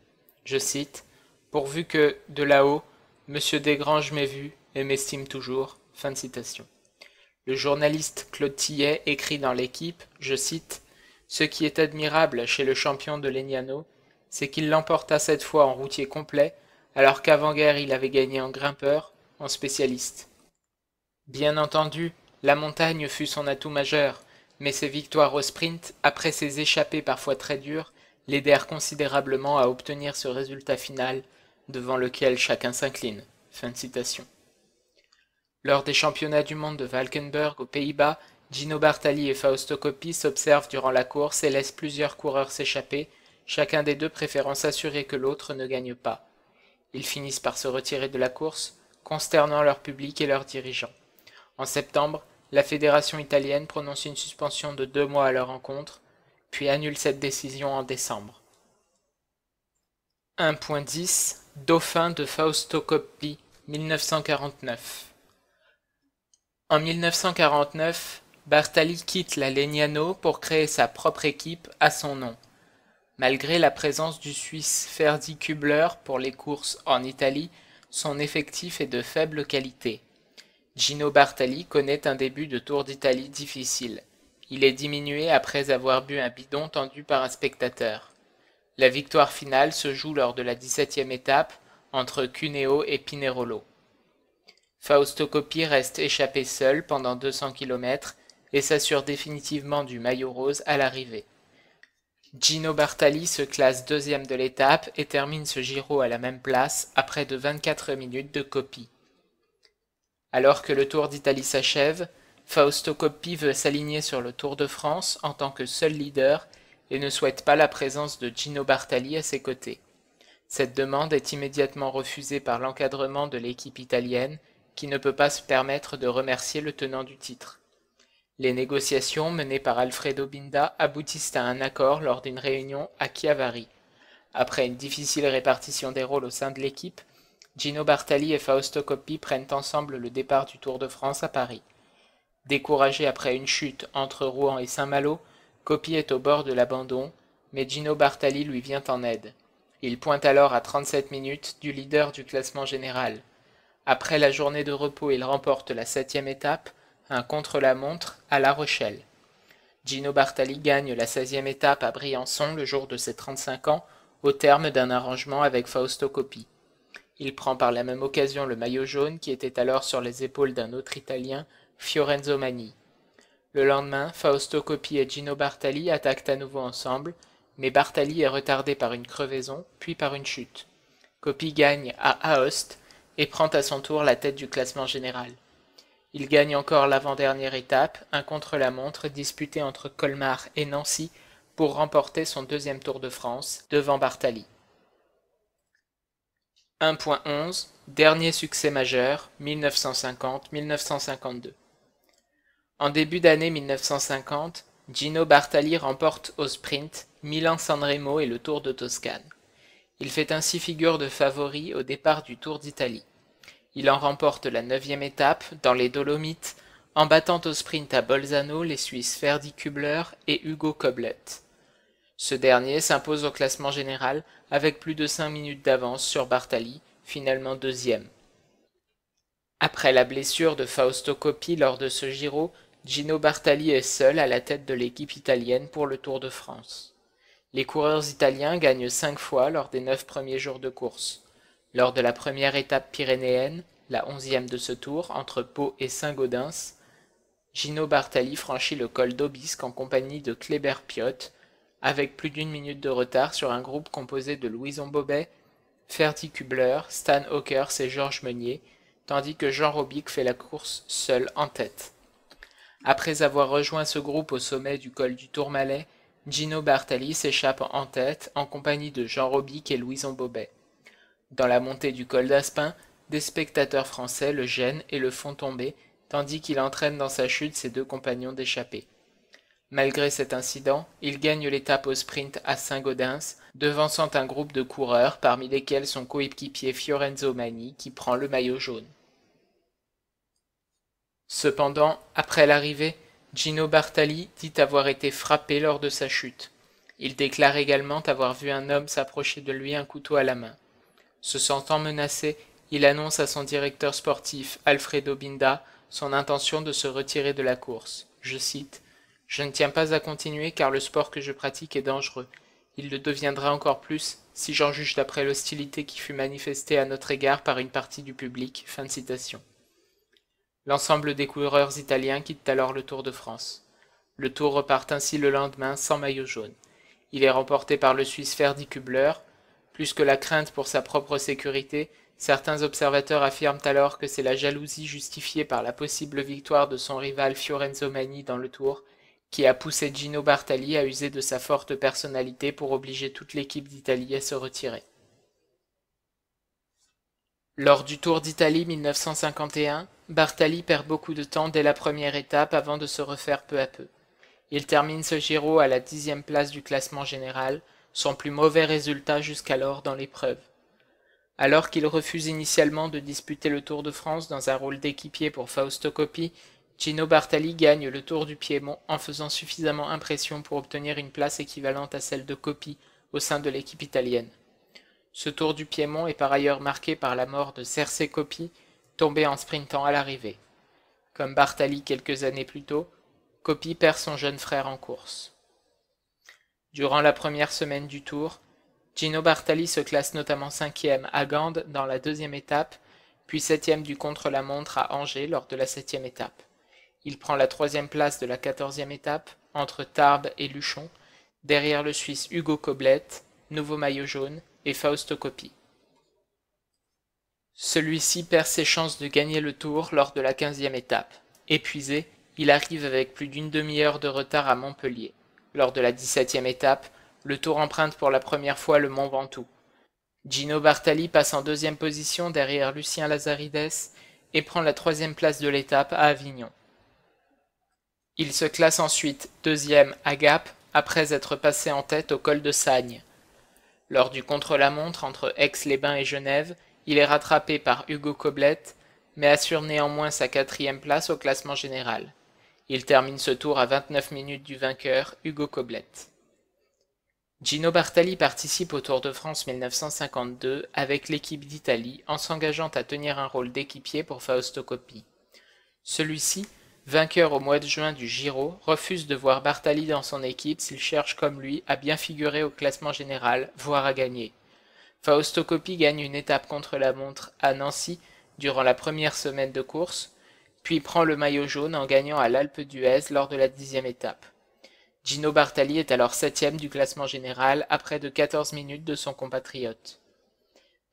Je cite Pourvu que, de là-haut, Monsieur Desgranges m'ait vu, m'estime toujours. Fin de citation. Le journaliste Claude Tillet écrit dans l'équipe, je cite, Ce qui est admirable chez le champion de Legnano, c'est qu'il l'emporta cette fois en routier complet, alors qu'avant-guerre il avait gagné en grimpeur, en spécialiste. Bien entendu, la montagne fut son atout majeur, mais ses victoires au sprint, après ses échappées parfois très dures, l'aidèrent considérablement à obtenir ce résultat final devant lequel chacun s'incline. Fin de citation. Lors des championnats du monde de Valkenburg aux Pays-Bas, Gino Bartali et Fausto Coppi s'observent durant la course et laissent plusieurs coureurs s'échapper, chacun des deux préférant s'assurer que l'autre ne gagne pas. Ils finissent par se retirer de la course, consternant leur public et leurs dirigeants. En septembre, la fédération italienne prononce une suspension de deux mois à leur encontre, puis annule cette décision en décembre. 1.10 Dauphin de Fausto Coppi 1949 en 1949, Bartali quitte la Legnano pour créer sa propre équipe à son nom. Malgré la présence du Suisse Ferdi Kubler pour les courses en Italie, son effectif est de faible qualité. Gino Bartali connaît un début de Tour d'Italie difficile. Il est diminué après avoir bu un bidon tendu par un spectateur. La victoire finale se joue lors de la 17e étape entre Cuneo et Pinerolo. Fausto Coppi reste échappé seul pendant 200 km et s'assure définitivement du maillot rose à l'arrivée. Gino Bartali se classe deuxième de l'étape et termine ce Giro à la même place après de 24 minutes de Coppi. Alors que le Tour d'Italie s'achève, Fausto Coppi veut s'aligner sur le Tour de France en tant que seul leader et ne souhaite pas la présence de Gino Bartali à ses côtés. Cette demande est immédiatement refusée par l'encadrement de l'équipe italienne qui ne peut pas se permettre de remercier le tenant du titre. Les négociations menées par Alfredo Binda aboutissent à un accord lors d'une réunion à Chiavari. Après une difficile répartition des rôles au sein de l'équipe, Gino Bartali et Fausto Coppi prennent ensemble le départ du Tour de France à Paris. Découragé après une chute entre Rouen et Saint-Malo, Coppi est au bord de l'abandon, mais Gino Bartali lui vient en aide. Il pointe alors à 37 minutes du leader du classement général. Après la journée de repos, il remporte la septième étape, un contre-la-montre à La Rochelle. Gino Bartali gagne la 16 étape à Briançon le jour de ses 35 ans, au terme d'un arrangement avec Fausto Coppi. Il prend par la même occasion le maillot jaune qui était alors sur les épaules d'un autre Italien, Fiorenzo Mani. Le lendemain, Fausto Coppi et Gino Bartali attaquent à nouveau ensemble, mais Bartali est retardé par une crevaison, puis par une chute. Coppi gagne à Aoste, et prend à son tour la tête du classement général. Il gagne encore l'avant-dernière étape, un contre-la-montre disputé entre Colmar et Nancy pour remporter son deuxième Tour de France devant Bartali. 1.11 Dernier succès majeur 1950-1952. En début d'année 1950, Gino Bartali remporte au sprint Milan-Sanremo et le Tour de Toscane. Il fait ainsi figure de favori au départ du Tour d'Italie. Il en remporte la neuvième étape dans les Dolomites en battant au sprint à Bolzano les Suisses Ferdi Kubler et Hugo Koblet. Ce dernier s'impose au classement général avec plus de cinq minutes d'avance sur Bartali, finalement deuxième. Après la blessure de Fausto Coppi lors de ce Giro, Gino Bartali est seul à la tête de l'équipe italienne pour le Tour de France. Les coureurs italiens gagnent cinq fois lors des neuf premiers jours de course. Lors de la première étape pyrénéenne, la onzième de ce tour, entre Pau et Saint-Gaudens, Gino Bartali franchit le col d'Aubisque en compagnie de Kléber Piot, avec plus d'une minute de retard sur un groupe composé de Louison Bobet, Ferdi Kubler, Stan Hawkers et Georges Meunier, tandis que Jean Robic fait la course seul en tête. Après avoir rejoint ce groupe au sommet du col du Tourmalet, Gino Bartali s'échappe en tête en compagnie de Jean Robic et Louison Bobet. Dans la montée du col d'Aspin, des spectateurs français le gênent et le font tomber, tandis qu'il entraîne dans sa chute ses deux compagnons d'échappée. Malgré cet incident, il gagne l'étape au sprint à Saint-Gaudens, devançant un groupe de coureurs parmi lesquels son coéquipier Fiorenzo Mani, qui prend le maillot jaune. Cependant, après l'arrivée, Gino Bartali dit avoir été frappé lors de sa chute. Il déclare également avoir vu un homme s'approcher de lui un couteau à la main. Se sentant menacé, il annonce à son directeur sportif, Alfredo Binda, son intention de se retirer de la course. Je cite Je ne tiens pas à continuer car le sport que je pratique est dangereux. Il le deviendra encore plus si j'en juge d'après l'hostilité qui fut manifestée à notre égard par une partie du public. Fin de citation. L'ensemble des coureurs italiens quittent alors le Tour de France. Le Tour repart ainsi le lendemain sans maillot jaune. Il est remporté par le Suisse Ferdi Kubler. Plus que la crainte pour sa propre sécurité, certains observateurs affirment alors que c'est la jalousie justifiée par la possible victoire de son rival Fiorenzo Magni dans le Tour qui a poussé Gino Bartali à user de sa forte personnalité pour obliger toute l'équipe d'Italie à se retirer. Lors du Tour d'Italie 1951, Bartali perd beaucoup de temps dès la première étape avant de se refaire peu à peu. Il termine ce Giro à la dixième place du classement général, son plus mauvais résultat jusqu'alors dans l'épreuve. Alors qu'il refuse initialement de disputer le Tour de France dans un rôle d'équipier pour Fausto Coppi, Gino Bartali gagne le Tour du Piémont en faisant suffisamment impression pour obtenir une place équivalente à celle de Coppi au sein de l'équipe italienne. Ce Tour du Piémont est par ailleurs marqué par la mort de Cersei Coppi, tombé en sprintant à l'arrivée. Comme Bartali quelques années plus tôt, Coppi perd son jeune frère en course. Durant la première semaine du Tour, Gino Bartali se classe notamment cinquième à Gand dans la deuxième étape, puis septième du contre-la-montre à Angers lors de la septième étape. Il prend la troisième place de la quatorzième étape entre Tarbes et Luchon, derrière le Suisse Hugo Coblet, nouveau maillot jaune, et Fausto Coppi. Celui-ci perd ses chances de gagner le tour lors de la 15e étape. Épuisé, il arrive avec plus d'une demi-heure de retard à Montpellier. Lors de la 17e étape, le tour emprunte pour la première fois le Mont Ventoux. Gino Bartali passe en deuxième position derrière Lucien Lazarides et prend la troisième place de l'étape à Avignon. Il se classe ensuite deuxième à Gap après être passé en tête au col de Sagne. Lors du contre-la-montre entre Aix-les-Bains et Genève, il est rattrapé par Hugo Coblet, mais assure néanmoins sa quatrième place au classement général. Il termine ce tour à 29 minutes du vainqueur, Hugo Coblet. Gino Bartali participe au Tour de France 1952 avec l'équipe d'Italie en s'engageant à tenir un rôle d'équipier pour Fausto Coppi. Celui-ci vainqueur au mois de juin du Giro, refuse de voir Bartali dans son équipe s'il cherche comme lui à bien figurer au classement général, voire à gagner. Fausto Coppi gagne une étape contre la montre à Nancy durant la première semaine de course, puis prend le maillot jaune en gagnant à l'Alpe d'Huez lors de la dixième étape. Gino Bartali est alors septième du classement général à près de 14 minutes de son compatriote.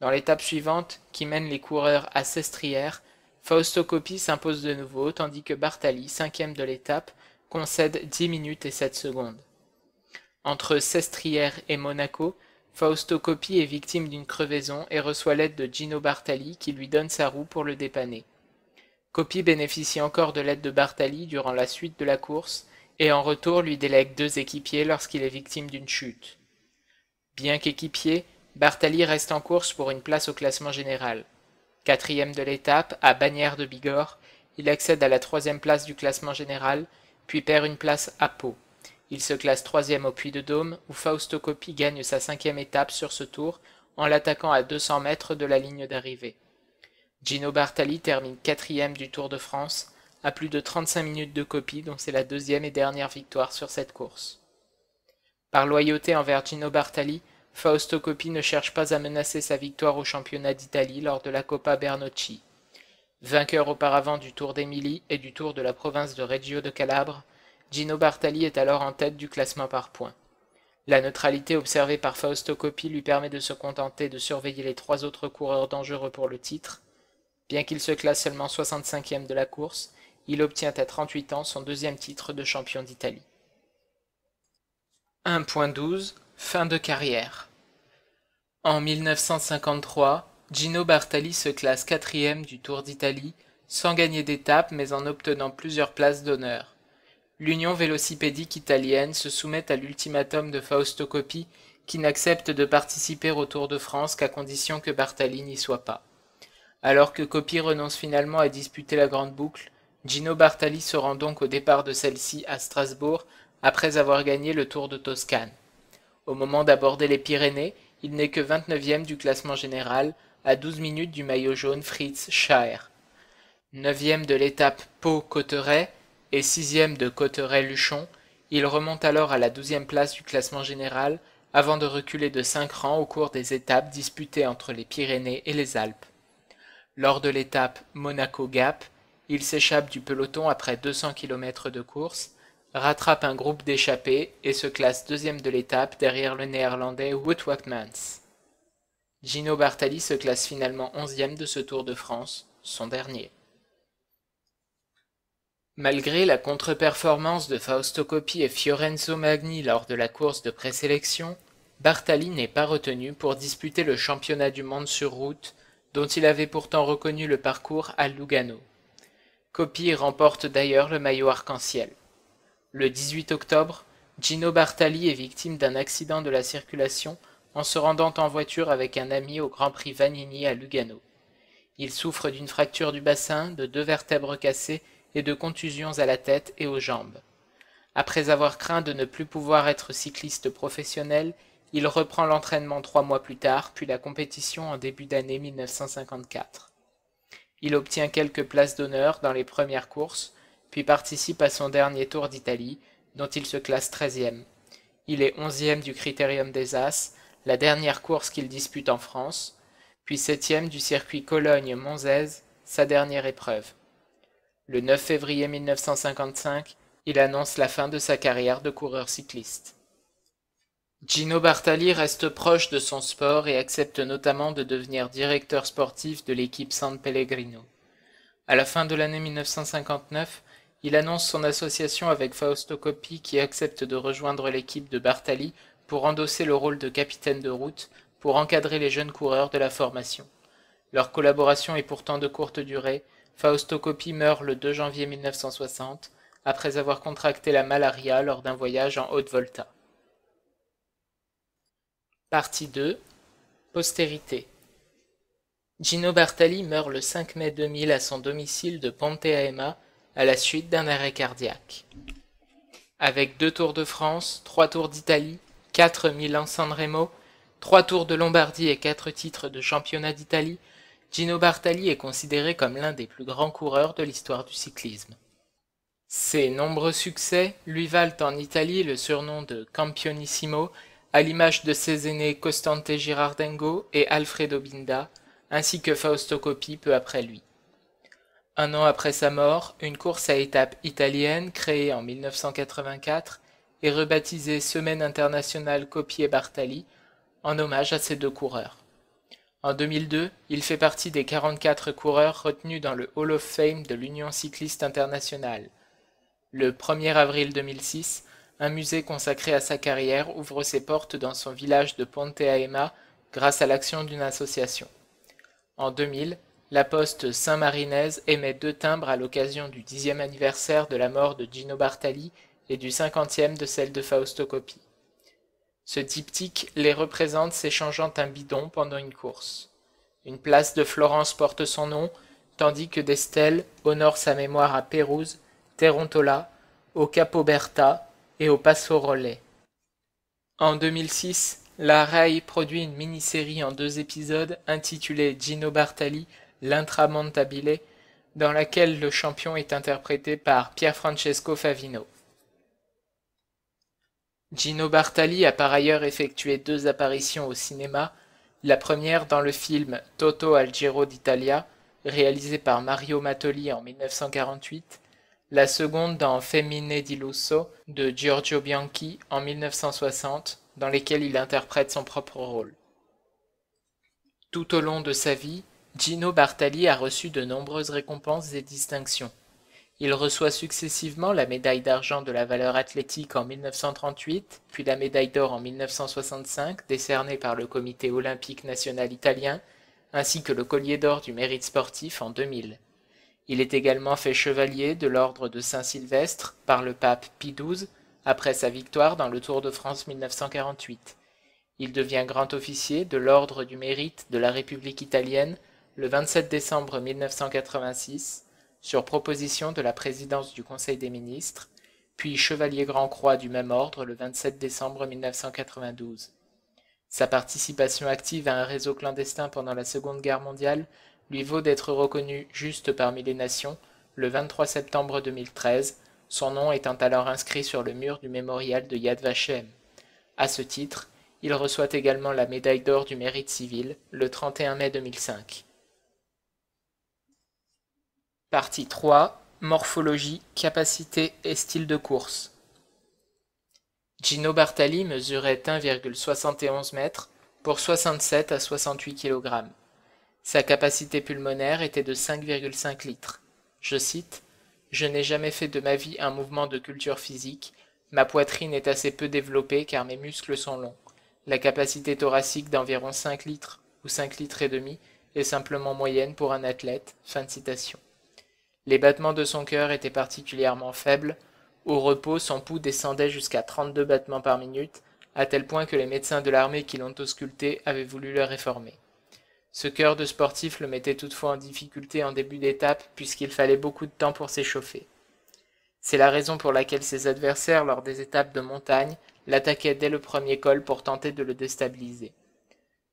Dans l'étape suivante, qui mène les coureurs à Sestrières, Fausto Coppi s'impose de nouveau, tandis que Bartali, cinquième de l'étape, concède 10 minutes et 7 secondes. Entre Sestrières et Monaco, Fausto Coppi est victime d'une crevaison et reçoit l'aide de Gino Bartali qui lui donne sa roue pour le dépanner. Coppi bénéficie encore de l'aide de Bartali durant la suite de la course et en retour lui délègue deux équipiers lorsqu'il est victime d'une chute. Bien qu'équipier, Bartali reste en course pour une place au classement général. Quatrième de l'étape, à Bagnères de Bigorre, il accède à la troisième place du classement général, puis perd une place à Pau. Il se classe troisième au Puy de Dôme, où Fausto Coppi gagne sa cinquième étape sur ce tour en l'attaquant à 200 mètres de la ligne d'arrivée. Gino Bartali termine quatrième du Tour de France, à plus de 35 minutes de Coppi, dont c'est la deuxième et dernière victoire sur cette course. Par loyauté envers Gino Bartali, Fausto Coppi ne cherche pas à menacer sa victoire au championnat d'Italie lors de la Coppa Bernocchi. Vainqueur auparavant du Tour d'Émilie et du Tour de la province de Reggio de Calabre, Gino Bartali est alors en tête du classement par points. La neutralité observée par Fausto Coppi lui permet de se contenter de surveiller les trois autres coureurs dangereux pour le titre. Bien qu'il se classe seulement 65e de la course, il obtient à 38 ans son deuxième titre de champion d'Italie. 1.12 Fin de carrière. En 1953, Gino Bartali se classe quatrième du Tour d'Italie, sans gagner d'étape mais en obtenant plusieurs places d'honneur. L'Union vélocipédique italienne se soumet à l'ultimatum de Fausto Coppi qui n'accepte de participer au Tour de France qu'à condition que Bartali n'y soit pas. Alors que Coppi renonce finalement à disputer la Grande Boucle, Gino Bartali se rend donc au départ de celle-ci à Strasbourg après avoir gagné le Tour de Toscane. Au moment d'aborder les Pyrénées, il n'est que 29e du classement général, à 12 minutes du maillot jaune Fritz Schaer. 9e de l'étape Pau-Cotteret et 6e de Cotteret-Luchon, il remonte alors à la 12e place du classement général avant de reculer de 5 rangs au cours des étapes disputées entre les Pyrénées et les Alpes. Lors de l'étape Monaco-Gap, il s'échappe du peloton après 200 km de course rattrape un groupe d'échappés et se classe deuxième de l'étape derrière le néerlandais Wout wakmans Gino Bartali se classe finalement onzième de ce Tour de France, son dernier. Malgré la contre-performance de Fausto Coppi et Fiorenzo Magni lors de la course de présélection, Bartali n'est pas retenu pour disputer le championnat du monde sur route, dont il avait pourtant reconnu le parcours à Lugano. Coppi remporte d'ailleurs le maillot arc-en-ciel. Le 18 octobre, Gino Bartali est victime d'un accident de la circulation en se rendant en voiture avec un ami au Grand Prix Vanini à Lugano. Il souffre d'une fracture du bassin, de deux vertèbres cassées et de contusions à la tête et aux jambes. Après avoir craint de ne plus pouvoir être cycliste professionnel, il reprend l'entraînement trois mois plus tard, puis la compétition en début d'année 1954. Il obtient quelques places d'honneur dans les premières courses, puis participe à son dernier Tour d'Italie, dont il se classe 13e. Il est 11e du Critérium des As, la dernière course qu'il dispute en France, puis 7e du circuit Cologne-Monzaise, sa dernière épreuve. Le 9 février 1955, il annonce la fin de sa carrière de coureur cycliste. Gino Bartali reste proche de son sport et accepte notamment de devenir directeur sportif de l'équipe San Pellegrino. À la fin de l'année 1959, il annonce son association avec Fausto Coppi qui accepte de rejoindre l'équipe de Bartali pour endosser le rôle de capitaine de route pour encadrer les jeunes coureurs de la formation. Leur collaboration est pourtant de courte durée. Fausto Coppi meurt le 2 janvier 1960 après avoir contracté la malaria lors d'un voyage en Haute-Volta. Partie 2 Postérité Gino Bartali meurt le 5 mai 2000 à son domicile de Ponte Aema à la suite d'un arrêt cardiaque. Avec deux Tours de France, trois Tours d'Italie, quatre milan sanremo trois Tours de Lombardie et quatre titres de championnat d'Italie, Gino Bartali est considéré comme l'un des plus grands coureurs de l'histoire du cyclisme. Ses nombreux succès lui valent en Italie le surnom de Campionissimo, à l'image de ses aînés Costante Girardengo et Alfredo Binda, ainsi que Fausto Coppi peu après lui. Un an après sa mort, une course à étapes italienne créée en 1984 est rebaptisée Semaine internationale Copier bartali en hommage à ces deux coureurs. En 2002, il fait partie des 44 coureurs retenus dans le Hall of Fame de l'Union cycliste internationale. Le 1er avril 2006, un musée consacré à sa carrière ouvre ses portes dans son village de Ponte Aema grâce à l'action d'une association. En 2000, la Poste Saint-Marinaise émet deux timbres à l'occasion du dixième anniversaire de la mort de Gino Bartali et du cinquantième de celle de Fausto Coppi. Ce diptyque les représente s'échangeant un bidon pendant une course. Une place de Florence porte son nom, tandis que des stèles honorent sa mémoire à Pérouse, Terontola, au Capo Berta et au Passo En 2006, la RAI produit une mini-série en deux épisodes intitulée Gino Bartali, l'Intramontabile, dans laquelle le champion est interprété par Pierfrancesco Favino. Gino Bartali a par ailleurs effectué deux apparitions au cinéma, la première dans le film Toto al Giro d'Italia, réalisé par Mario Mattoli en 1948, la seconde dans Femmine di Lusso de Giorgio Bianchi en 1960, dans lesquelles il interprète son propre rôle. Tout au long de sa vie, Gino Bartali a reçu de nombreuses récompenses et distinctions. Il reçoit successivement la médaille d'argent de la valeur athlétique en 1938, puis la médaille d'or en 1965, décernée par le Comité olympique national italien, ainsi que le collier d'or du mérite sportif en 2000. Il est également fait chevalier de l'ordre de Saint-Sylvestre par le pape Pie XII après sa victoire dans le Tour de France 1948. Il devient grand officier de l'ordre du mérite de la République italienne le 27 décembre 1986, sur proposition de la présidence du Conseil des ministres, puis chevalier grand-croix du même ordre le 27 décembre 1992. Sa participation active à un réseau clandestin pendant la Seconde Guerre mondiale lui vaut d'être reconnu juste parmi les nations le 23 septembre 2013, son nom étant alors inscrit sur le mur du mémorial de Yad Vashem. À ce titre, il reçoit également la médaille d'or du mérite civil le 31 mai 2005. Partie 3 Morphologie, capacité et style de course. Gino Bartali mesurait 1,71 m pour 67 à 68 kg. Sa capacité pulmonaire était de 5,5 litres. Je cite Je n'ai jamais fait de ma vie un mouvement de culture physique. Ma poitrine est assez peu développée car mes muscles sont longs. La capacité thoracique d'environ 5 litres ou 5 litres et demi est simplement moyenne pour un athlète. Fin de citation. Les battements de son cœur étaient particulièrement faibles. Au repos, son pouls descendait jusqu'à 32 battements par minute, à tel point que les médecins de l'armée qui l'ont ausculté avaient voulu le réformer. Ce cœur de sportif le mettait toutefois en difficulté en début d'étape puisqu'il fallait beaucoup de temps pour s'échauffer. C'est la raison pour laquelle ses adversaires, lors des étapes de montagne, l'attaquaient dès le premier col pour tenter de le déstabiliser.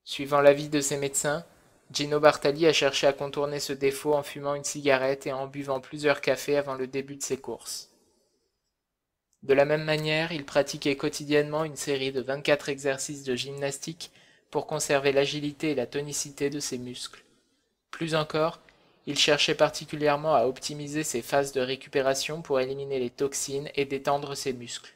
Suivant l'avis de ses médecins, Gino Bartali a cherché à contourner ce défaut en fumant une cigarette et en buvant plusieurs cafés avant le début de ses courses. De la même manière, il pratiquait quotidiennement une série de 24 exercices de gymnastique pour conserver l'agilité et la tonicité de ses muscles. Plus encore, il cherchait particulièrement à optimiser ses phases de récupération pour éliminer les toxines et détendre ses muscles.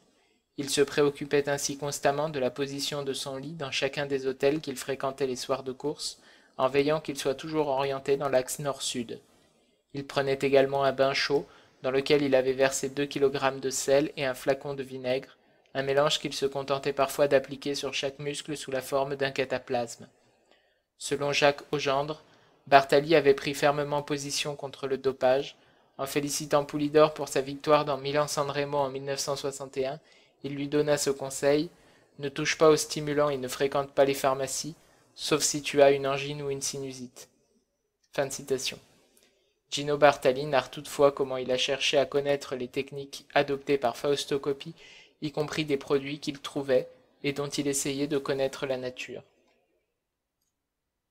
Il se préoccupait ainsi constamment de la position de son lit dans chacun des hôtels qu'il fréquentait les soirs de course, en veillant qu'il soit toujours orienté dans l'axe nord-sud. Il prenait également un bain chaud, dans lequel il avait versé 2 kg de sel et un flacon de vinaigre, un mélange qu'il se contentait parfois d'appliquer sur chaque muscle sous la forme d'un cataplasme. Selon Jacques Augendre, Bartali avait pris fermement position contre le dopage. En félicitant Poulidor pour sa victoire dans Milan-San en 1961, il lui donna ce conseil ne touche pas aux stimulants et ne fréquente pas les pharmacies, sauf si tu as une angine ou une sinusite. Fin de citation. Gino Bartali narre toutefois comment il a cherché à connaître les techniques adoptées par Fausto Coppi, y compris des produits qu'il trouvait et dont il essayait de connaître la nature.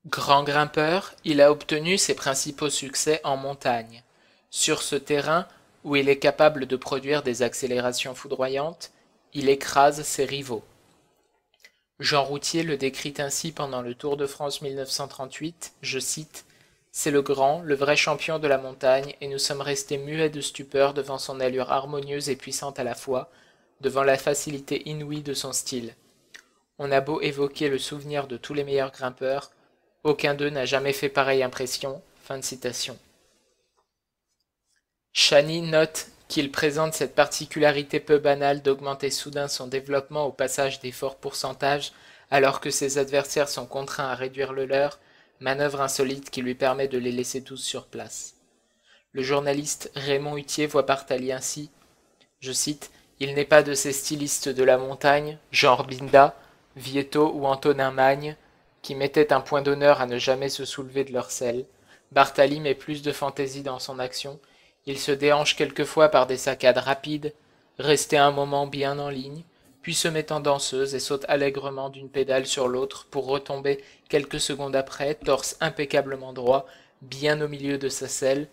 Grand grimpeur, il a obtenu ses principaux succès en montagne. Sur ce terrain, où il est capable de produire des accélérations foudroyantes, il écrase ses rivaux. Jean Routier le décrit ainsi pendant le Tour de France 1938, je cite C'est le grand, le vrai champion de la montagne, et nous sommes restés muets de stupeur devant son allure harmonieuse et puissante à la fois, devant la facilité inouïe de son style. On a beau évoquer le souvenir de tous les meilleurs grimpeurs, aucun d'eux n'a jamais fait pareille impression. Fin de citation. note qu'il présente cette particularité peu banale d'augmenter soudain son développement au passage des forts pourcentages alors que ses adversaires sont contraints à réduire le leur, manœuvre insolite qui lui permet de les laisser tous sur place. Le journaliste Raymond Hutier voit Bartali ainsi, je cite, Il n'est pas de ces stylistes de la montagne, genre Binda, Vietto ou Antonin Magne, qui mettaient un point d'honneur à ne jamais se soulever de leur selle. Bartali met plus de fantaisie dans son action, il se déhanche quelquefois par des saccades rapides, restait un moment bien en ligne, puis se met en danseuse et saute allègrement d'une pédale sur l'autre pour retomber quelques secondes après, torse impeccablement droit, bien au milieu de sa selle,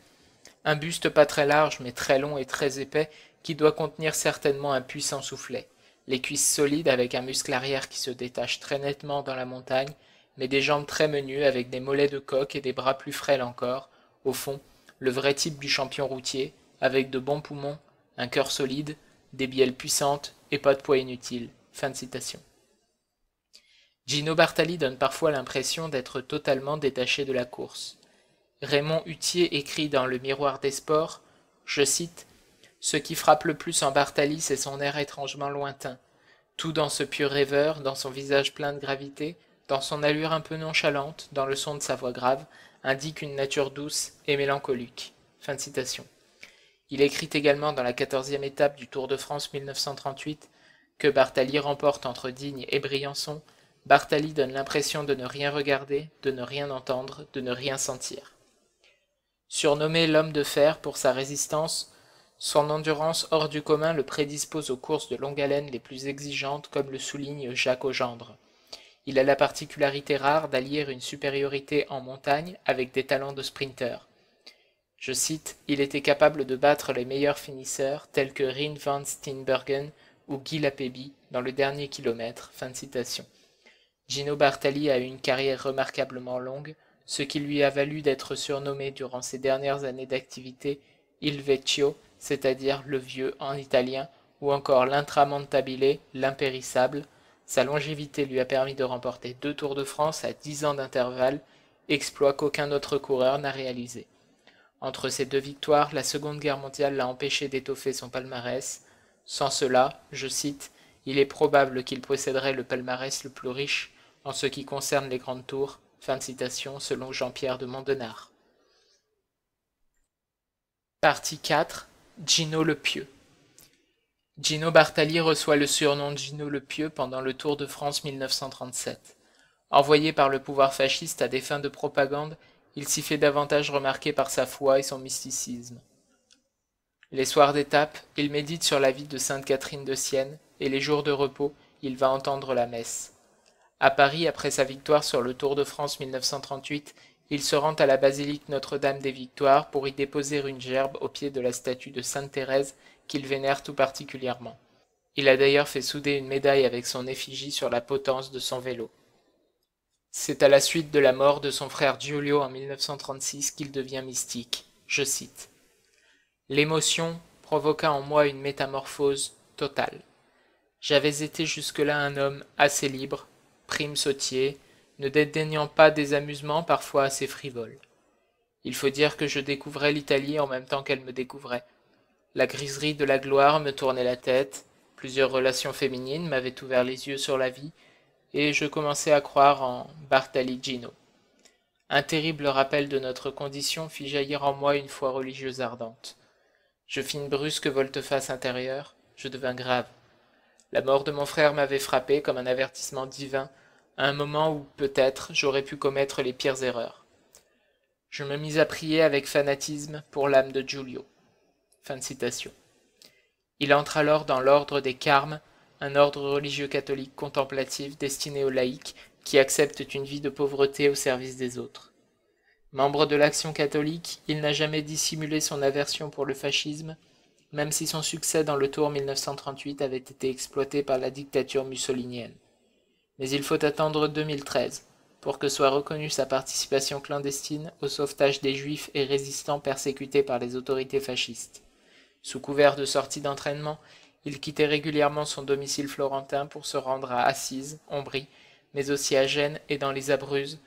un buste pas très large mais très long et très épais qui doit contenir certainement un puissant soufflet, les cuisses solides avec un muscle arrière qui se détache très nettement dans la montagne, mais des jambes très menues avec des mollets de coque et des bras plus frêles encore, au fond, le vrai type du champion routier, avec de bons poumons, un cœur solide, des bielles puissantes et pas de poids inutile. Fin de citation. Gino Bartali donne parfois l'impression d'être totalement détaché de la course. Raymond Hutier écrit dans Le Miroir des Sports, je cite, Ce qui frappe le plus en Bartali, c'est son air étrangement lointain. Tout dans ce pieux rêveur, dans son visage plein de gravité, dans son allure un peu nonchalante, dans le son de sa voix grave, indique une nature douce et mélancolique. Fin de citation. Il écrit également dans la quatorzième étape du Tour de France 1938 que Bartali remporte entre Digne et Briançon. Bartali donne l'impression de ne rien regarder, de ne rien entendre, de ne rien sentir. Surnommé l'homme de fer pour sa résistance, son endurance hors du commun le prédispose aux courses de longue haleine les plus exigeantes, comme le souligne Jacques Augendre. Il a la particularité rare d'allier une supériorité en montagne avec des talents de sprinter. Je cite, il était capable de battre les meilleurs finisseurs tels que Rin van Steenbergen ou Guy Lapébie dans le dernier kilomètre. Fin citation. Gino Bartali a eu une carrière remarquablement longue, ce qui lui a valu d'être surnommé durant ses dernières années d'activité Il Vecchio, c'est-à-dire le vieux en italien, ou encore l'intramontabile, l'impérissable, sa longévité lui a permis de remporter deux Tours de France à dix ans d'intervalle, exploit qu'aucun autre coureur n'a réalisé. Entre ces deux victoires, la Seconde Guerre mondiale l'a empêché d'étoffer son palmarès. Sans cela, je cite, il est probable qu'il posséderait le palmarès le plus riche en ce qui concerne les grandes tours, fin de citation selon Jean-Pierre de Mondenard. Partie 4 Gino le Pieux Gino Bartali reçoit le surnom de Gino le Pieux pendant le Tour de France 1937. Envoyé par le pouvoir fasciste à des fins de propagande, il s'y fait davantage remarquer par sa foi et son mysticisme. Les soirs d'étape, il médite sur la vie de Sainte Catherine de Sienne, et les jours de repos, il va entendre la messe. À Paris, après sa victoire sur le Tour de France 1938, il se rend à la basilique Notre-Dame des Victoires pour y déposer une gerbe au pied de la statue de Sainte Thérèse qu'il vénère tout particulièrement. Il a d'ailleurs fait souder une médaille avec son effigie sur la potence de son vélo. C'est à la suite de la mort de son frère Giulio en 1936 qu'il devient mystique. Je cite L'émotion provoqua en moi une métamorphose totale. J'avais été jusque-là un homme assez libre, prime sautier, ne dédaignant pas des amusements parfois assez frivoles. Il faut dire que je découvrais l'Italie en même temps qu'elle me découvrait, la griserie de la gloire me tournait la tête, plusieurs relations féminines m'avaient ouvert les yeux sur la vie, et je commençais à croire en Bartali Gino. Un terrible rappel de notre condition fit jaillir en moi une foi religieuse ardente. Je fis une brusque volte-face intérieure, je devins grave. La mort de mon frère m'avait frappé comme un avertissement divin, à un moment où, peut-être, j'aurais pu commettre les pires erreurs. Je me mis à prier avec fanatisme pour l'âme de Giulio. Fin de citation. Il entre alors dans l'ordre des Carmes, un ordre religieux catholique contemplatif destiné aux laïcs qui acceptent une vie de pauvreté au service des autres. Membre de l'Action catholique, il n'a jamais dissimulé son aversion pour le fascisme, même si son succès dans le Tour 1938 avait été exploité par la dictature mussolinienne. Mais il faut attendre 2013 pour que soit reconnue sa participation clandestine au sauvetage des juifs et résistants persécutés par les autorités fascistes. Sous couvert de sorties d'entraînement, il quittait régulièrement son domicile florentin pour se rendre à Assise, Ombrie, mais aussi à Gênes et dans les abruzes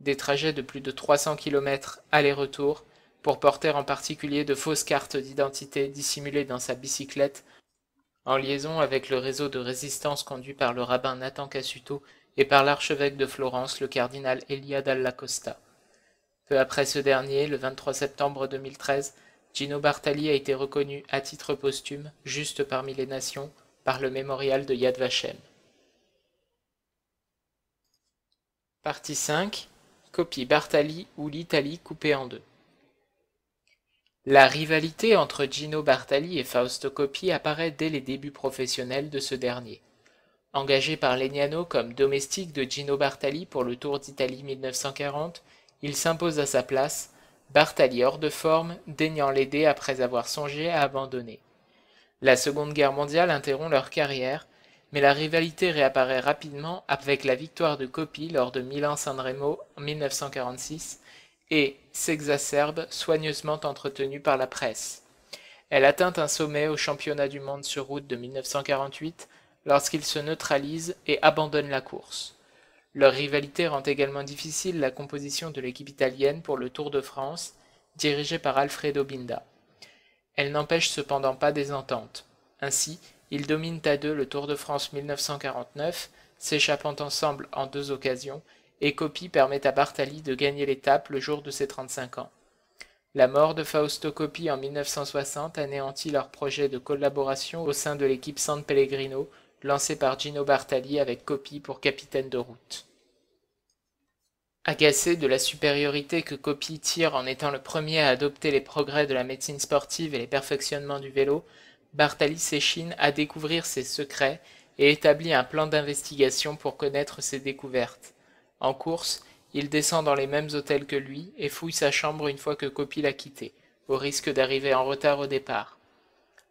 des trajets de plus de 300 km aller-retour, pour porter en particulier de fausses cartes d'identité dissimulées dans sa bicyclette, en liaison avec le réseau de résistance conduit par le rabbin Nathan Cassuto et par l'archevêque de Florence, le cardinal Elia dalla Costa. Peu après ce dernier, le 23 septembre 2013, Gino Bartali a été reconnu à titre posthume, juste parmi les nations, par le mémorial de Yad Vashem. Partie 5. Copie Bartali ou l'Italie coupée en deux. La rivalité entre Gino Bartali et Fausto Coppi apparaît dès les débuts professionnels de ce dernier. Engagé par Legnano comme domestique de Gino Bartali pour le Tour d'Italie 1940, il s'impose à sa place Bartali hors de forme, daignant l'aider après avoir songé à abandonner. La Seconde Guerre mondiale interrompt leur carrière, mais la rivalité réapparaît rapidement avec la victoire de Coppi lors de Milan-San Remo en 1946 et s'exacerbe, soigneusement entretenue par la presse. Elle atteint un sommet au championnat du monde sur route de 1948 lorsqu'il se neutralise et abandonne la course. Leur rivalité rend également difficile la composition de l'équipe italienne pour le Tour de France, dirigée par Alfredo Binda. Elle n'empêche cependant pas des ententes. Ainsi, ils dominent à deux le Tour de France 1949, s'échappant ensemble en deux occasions, et Coppi permet à Bartali de gagner l'étape le jour de ses 35 ans. La mort de Fausto Coppi en 1960 anéantit leur projet de collaboration au sein de l'équipe San Pellegrino, lancé par Gino Bartali avec Copy pour capitaine de route. Agacé de la supériorité que Copy tire en étant le premier à adopter les progrès de la médecine sportive et les perfectionnements du vélo, Bartali s'échine à découvrir ses secrets et établit un plan d'investigation pour connaître ses découvertes. En course, il descend dans les mêmes hôtels que lui et fouille sa chambre une fois que Copy l'a quitté, au risque d'arriver en retard au départ.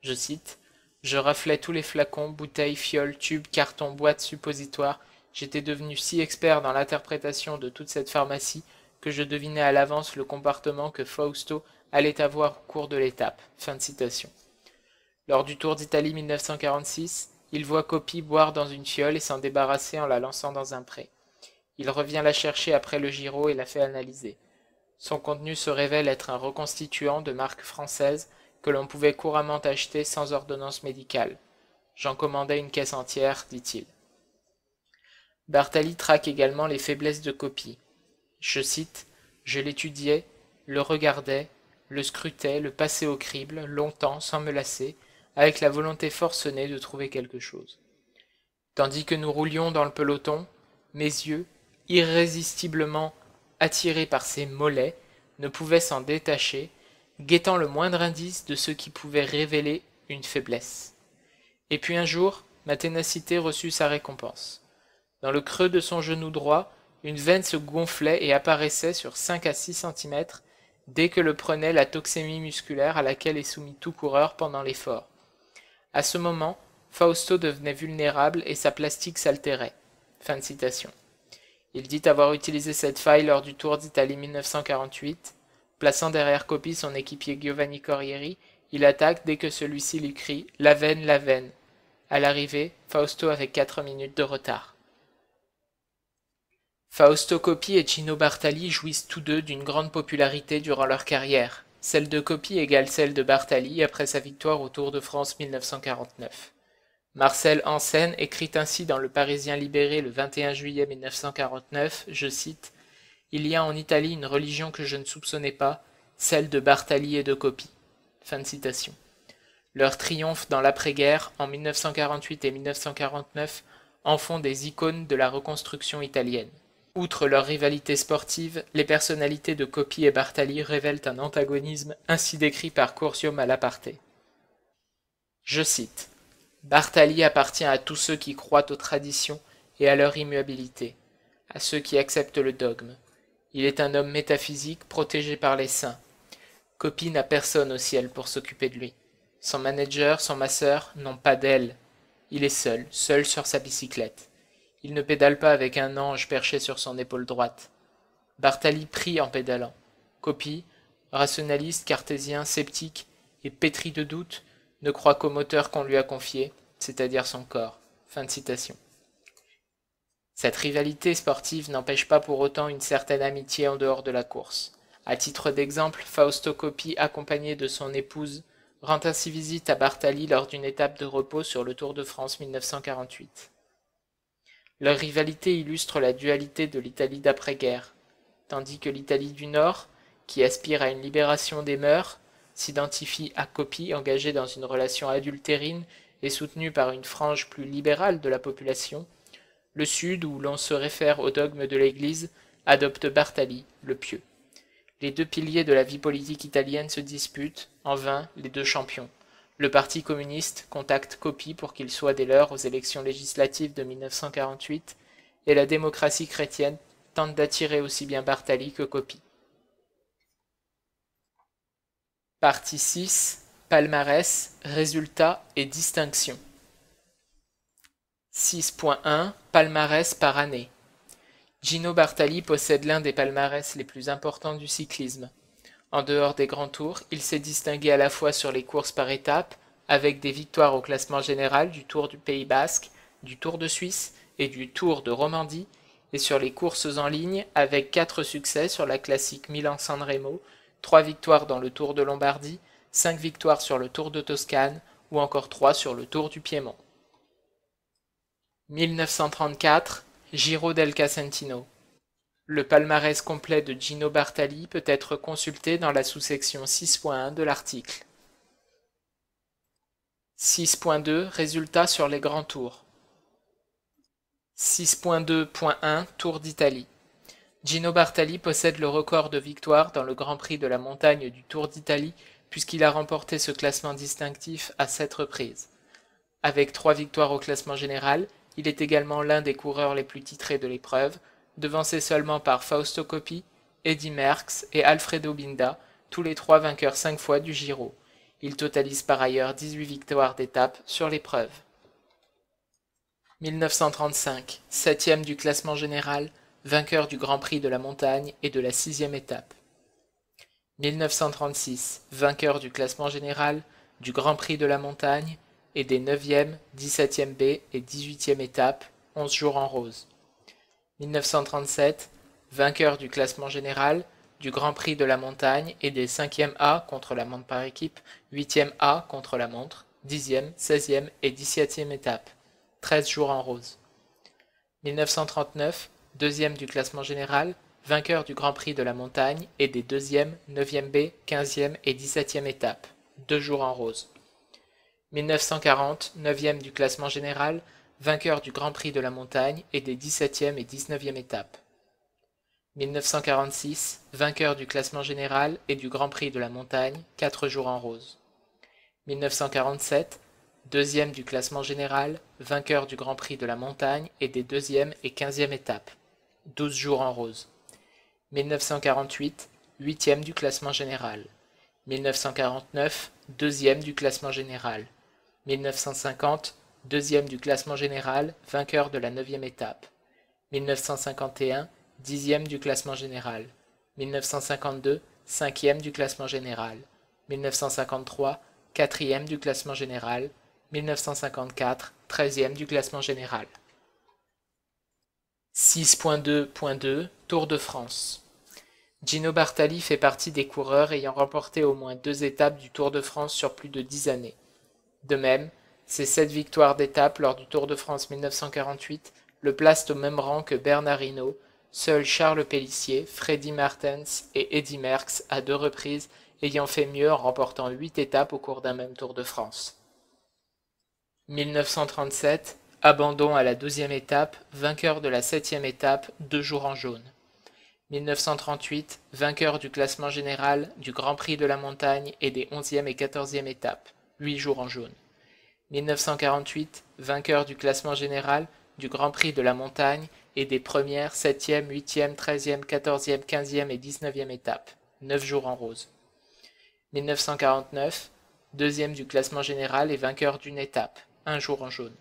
Je cite je raflais tous les flacons, bouteilles, fioles, tubes, cartons, boîtes, suppositoires. J'étais devenu si expert dans l'interprétation de toute cette pharmacie que je devinais à l'avance le comportement que Fausto allait avoir au cours de l'étape. Lors du Tour d'Italie 1946, il voit Copy boire dans une fiole et s'en débarrasser en la lançant dans un pré. Il revient la chercher après le Giro et la fait analyser. Son contenu se révèle être un reconstituant de marque française que l'on pouvait couramment acheter sans ordonnance médicale. J'en commandais une caisse entière, dit-il. Bartali traque également les faiblesses de copie. Je cite Je l'étudiais, le regardais, le scrutais, le passais au crible, longtemps, sans me lasser, avec la volonté forcenée de trouver quelque chose. Tandis que nous roulions dans le peloton, mes yeux, irrésistiblement attirés par ces mollets, ne pouvaient s'en détacher guettant le moindre indice de ce qui pouvait révéler une faiblesse. Et puis un jour, ma ténacité reçut sa récompense. Dans le creux de son genou droit, une veine se gonflait et apparaissait sur 5 à 6 cm dès que le prenait la toxémie musculaire à laquelle est soumis tout coureur pendant l'effort. À ce moment, Fausto devenait vulnérable et sa plastique s'altérait. Fin de citation. Il dit avoir utilisé cette faille lors du Tour d'Italie 1948 Plaçant derrière Coppi son équipier Giovanni Corrieri, il attaque dès que celui-ci lui crie La veine, la veine. À l'arrivée, Fausto avec quatre minutes de retard. Fausto Coppi et Gino Bartali jouissent tous deux d'une grande popularité durant leur carrière. Celle de Coppi égale celle de Bartali après sa victoire au Tour de France 1949. Marcel Ansen, écrit ainsi dans Le Parisien libéré le 21 juillet 1949, je cite il y a en Italie une religion que je ne soupçonnais pas, celle de Bartali et de Coppi. Fin de citation. Leur triomphe dans l'après-guerre, en 1948 et 1949, en font des icônes de la reconstruction italienne. Outre leur rivalité sportive, les personnalités de Coppi et Bartali révèlent un antagonisme ainsi décrit par à Malaparte. Je cite Bartali appartient à tous ceux qui croient aux traditions et à leur immuabilité, à ceux qui acceptent le dogme, il est un homme métaphysique, protégé par les saints. Copie n'a personne au ciel pour s'occuper de lui. Son manager, son masseur n'ont pas d'elle. Il est seul, seul sur sa bicyclette. Il ne pédale pas avec un ange perché sur son épaule droite. Bartali prie en pédalant. Copie, rationaliste, cartésien, sceptique et pétri de doutes, ne croit qu'au moteur qu'on lui a confié, c'est-à-dire son corps. Fin de citation. Cette rivalité sportive n'empêche pas pour autant une certaine amitié en dehors de la course. À titre d'exemple, Fausto Coppi, accompagné de son épouse, rend ainsi visite à Bartali lors d'une étape de repos sur le Tour de France 1948. Leur rivalité illustre la dualité de l'Italie d'après-guerre, tandis que l'Italie du Nord, qui aspire à une libération des mœurs, s'identifie à Coppi engagé dans une relation adultérine et soutenue par une frange plus libérale de la population, le sud, où l'on se réfère au dogme de l'Église, adopte Bartali, le pieux. Les deux piliers de la vie politique italienne se disputent, en vain, les deux champions. Le Parti communiste contacte Coppi pour qu'il soit des leurs aux élections législatives de 1948, et la démocratie chrétienne tente d'attirer aussi bien Bartali que Coppi. Partie 6 Palmarès, résultats et distinctions. 6.1 Palmarès par année. Gino Bartali possède l'un des palmarès les plus importants du cyclisme. En dehors des grands tours, il s'est distingué à la fois sur les courses par étapes, avec des victoires au classement général du Tour du Pays Basque, du Tour de Suisse et du Tour de Romandie, et sur les courses en ligne, avec quatre succès sur la classique Milan-San Remo, trois victoires dans le Tour de Lombardie, cinq victoires sur le Tour de Toscane, ou encore trois sur le Tour du Piémont. 1934, Giro del Casentino. Le palmarès complet de Gino Bartali peut être consulté dans la sous-section 6.1 de l'article. 6.2 Résultats sur les grands tours. 6.2.1 Tour d'Italie. Gino Bartali possède le record de victoires dans le Grand Prix de la montagne du Tour d'Italie puisqu'il a remporté ce classement distinctif à sept reprises. Avec 3 victoires au classement général, il est également l'un des coureurs les plus titrés de l'épreuve, devancé seulement par Fausto Coppi, Eddy Merckx et Alfredo Binda, tous les trois vainqueurs cinq fois du Giro. Il totalise par ailleurs 18 victoires d'étape sur l'épreuve. 1935, septième du classement général, vainqueur du Grand Prix de la montagne et de la sixième étape. 1936, vainqueur du classement général, du Grand Prix de la montagne et des 9e, 17e B et 18e étapes, 11 jours en rose. 1937, vainqueur du classement général, du Grand Prix de la montagne et des 5e A contre la montre par équipe, 8e A contre la montre, 10e, 16e et 17e étape, 13 jours en rose. 1939, 2e du classement général, vainqueur du Grand Prix de la montagne et des 2e, 9e B, 15e et 17e étapes, 2 jours en rose. 1940, 9e du classement général, vainqueur du Grand Prix de la montagne et des 17e et 19e étapes. 1946, vainqueur du classement général et du Grand Prix de la montagne, 4 jours en rose. 1947, deuxième du classement général, vainqueur du Grand Prix de la montagne et des deuxième et 15e étapes, 12 jours en rose. 1948, 8 8e du classement général. 1949, deuxième du classement général. 1950, deuxième du classement général, vainqueur de la neuvième étape. 1951, dixième du classement général. 1952, cinquième du classement général. 1953, quatrième du classement général. 1954, treizième du classement général. 6.2.2 Tour de France Gino Bartali fait partie des coureurs ayant remporté au moins deux étapes du Tour de France sur plus de dix années. De même, ses sept victoires d'étape lors du Tour de France 1948 le placent au même rang que Bernard Hinault, seuls Charles Pellissier, Freddy Martens et Eddy Merckx à deux reprises ayant fait mieux en remportant huit étapes au cours d'un même Tour de France. 1937, abandon à la douzième étape, vainqueur de la septième étape, deux jours en jaune. 1938, vainqueur du classement général, du Grand Prix de la montagne et des onzième et quatorzième étapes. 8 jours en jaune. 1948, vainqueur du classement général, du Grand Prix de la montagne et des premières 7e, 8e, 13e, 14e, 15e et 19e étapes, 9 jours en rose. 1949, deuxième du classement général et vainqueur d'une étape, 1 jour en jaune.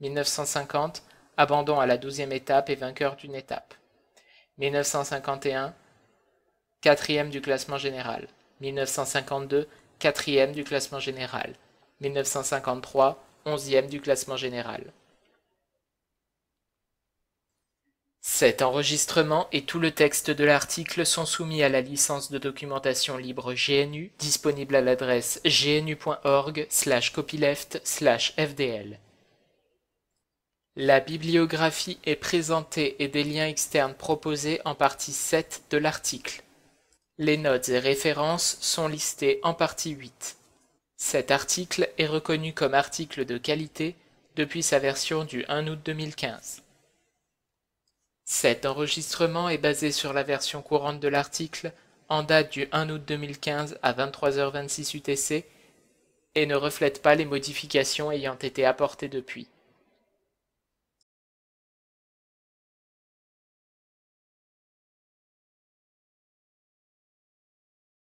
1950, abandon à la 12e étape et vainqueur d'une étape. 1951, quatrième du classement général. 1952, 4 du classement général. 1953, 11e du classement général. Cet enregistrement et tout le texte de l'article sont soumis à la licence de documentation libre GNU disponible à l'adresse gnu.org copyleft slash fdl. La bibliographie est présentée et des liens externes proposés en partie 7 de l'article. Les notes et références sont listées en partie 8. Cet article est reconnu comme article de qualité depuis sa version du 1 août 2015. Cet enregistrement est basé sur la version courante de l'article en date du 1 août 2015 à 23h26 UTC et ne reflète pas les modifications ayant été apportées depuis.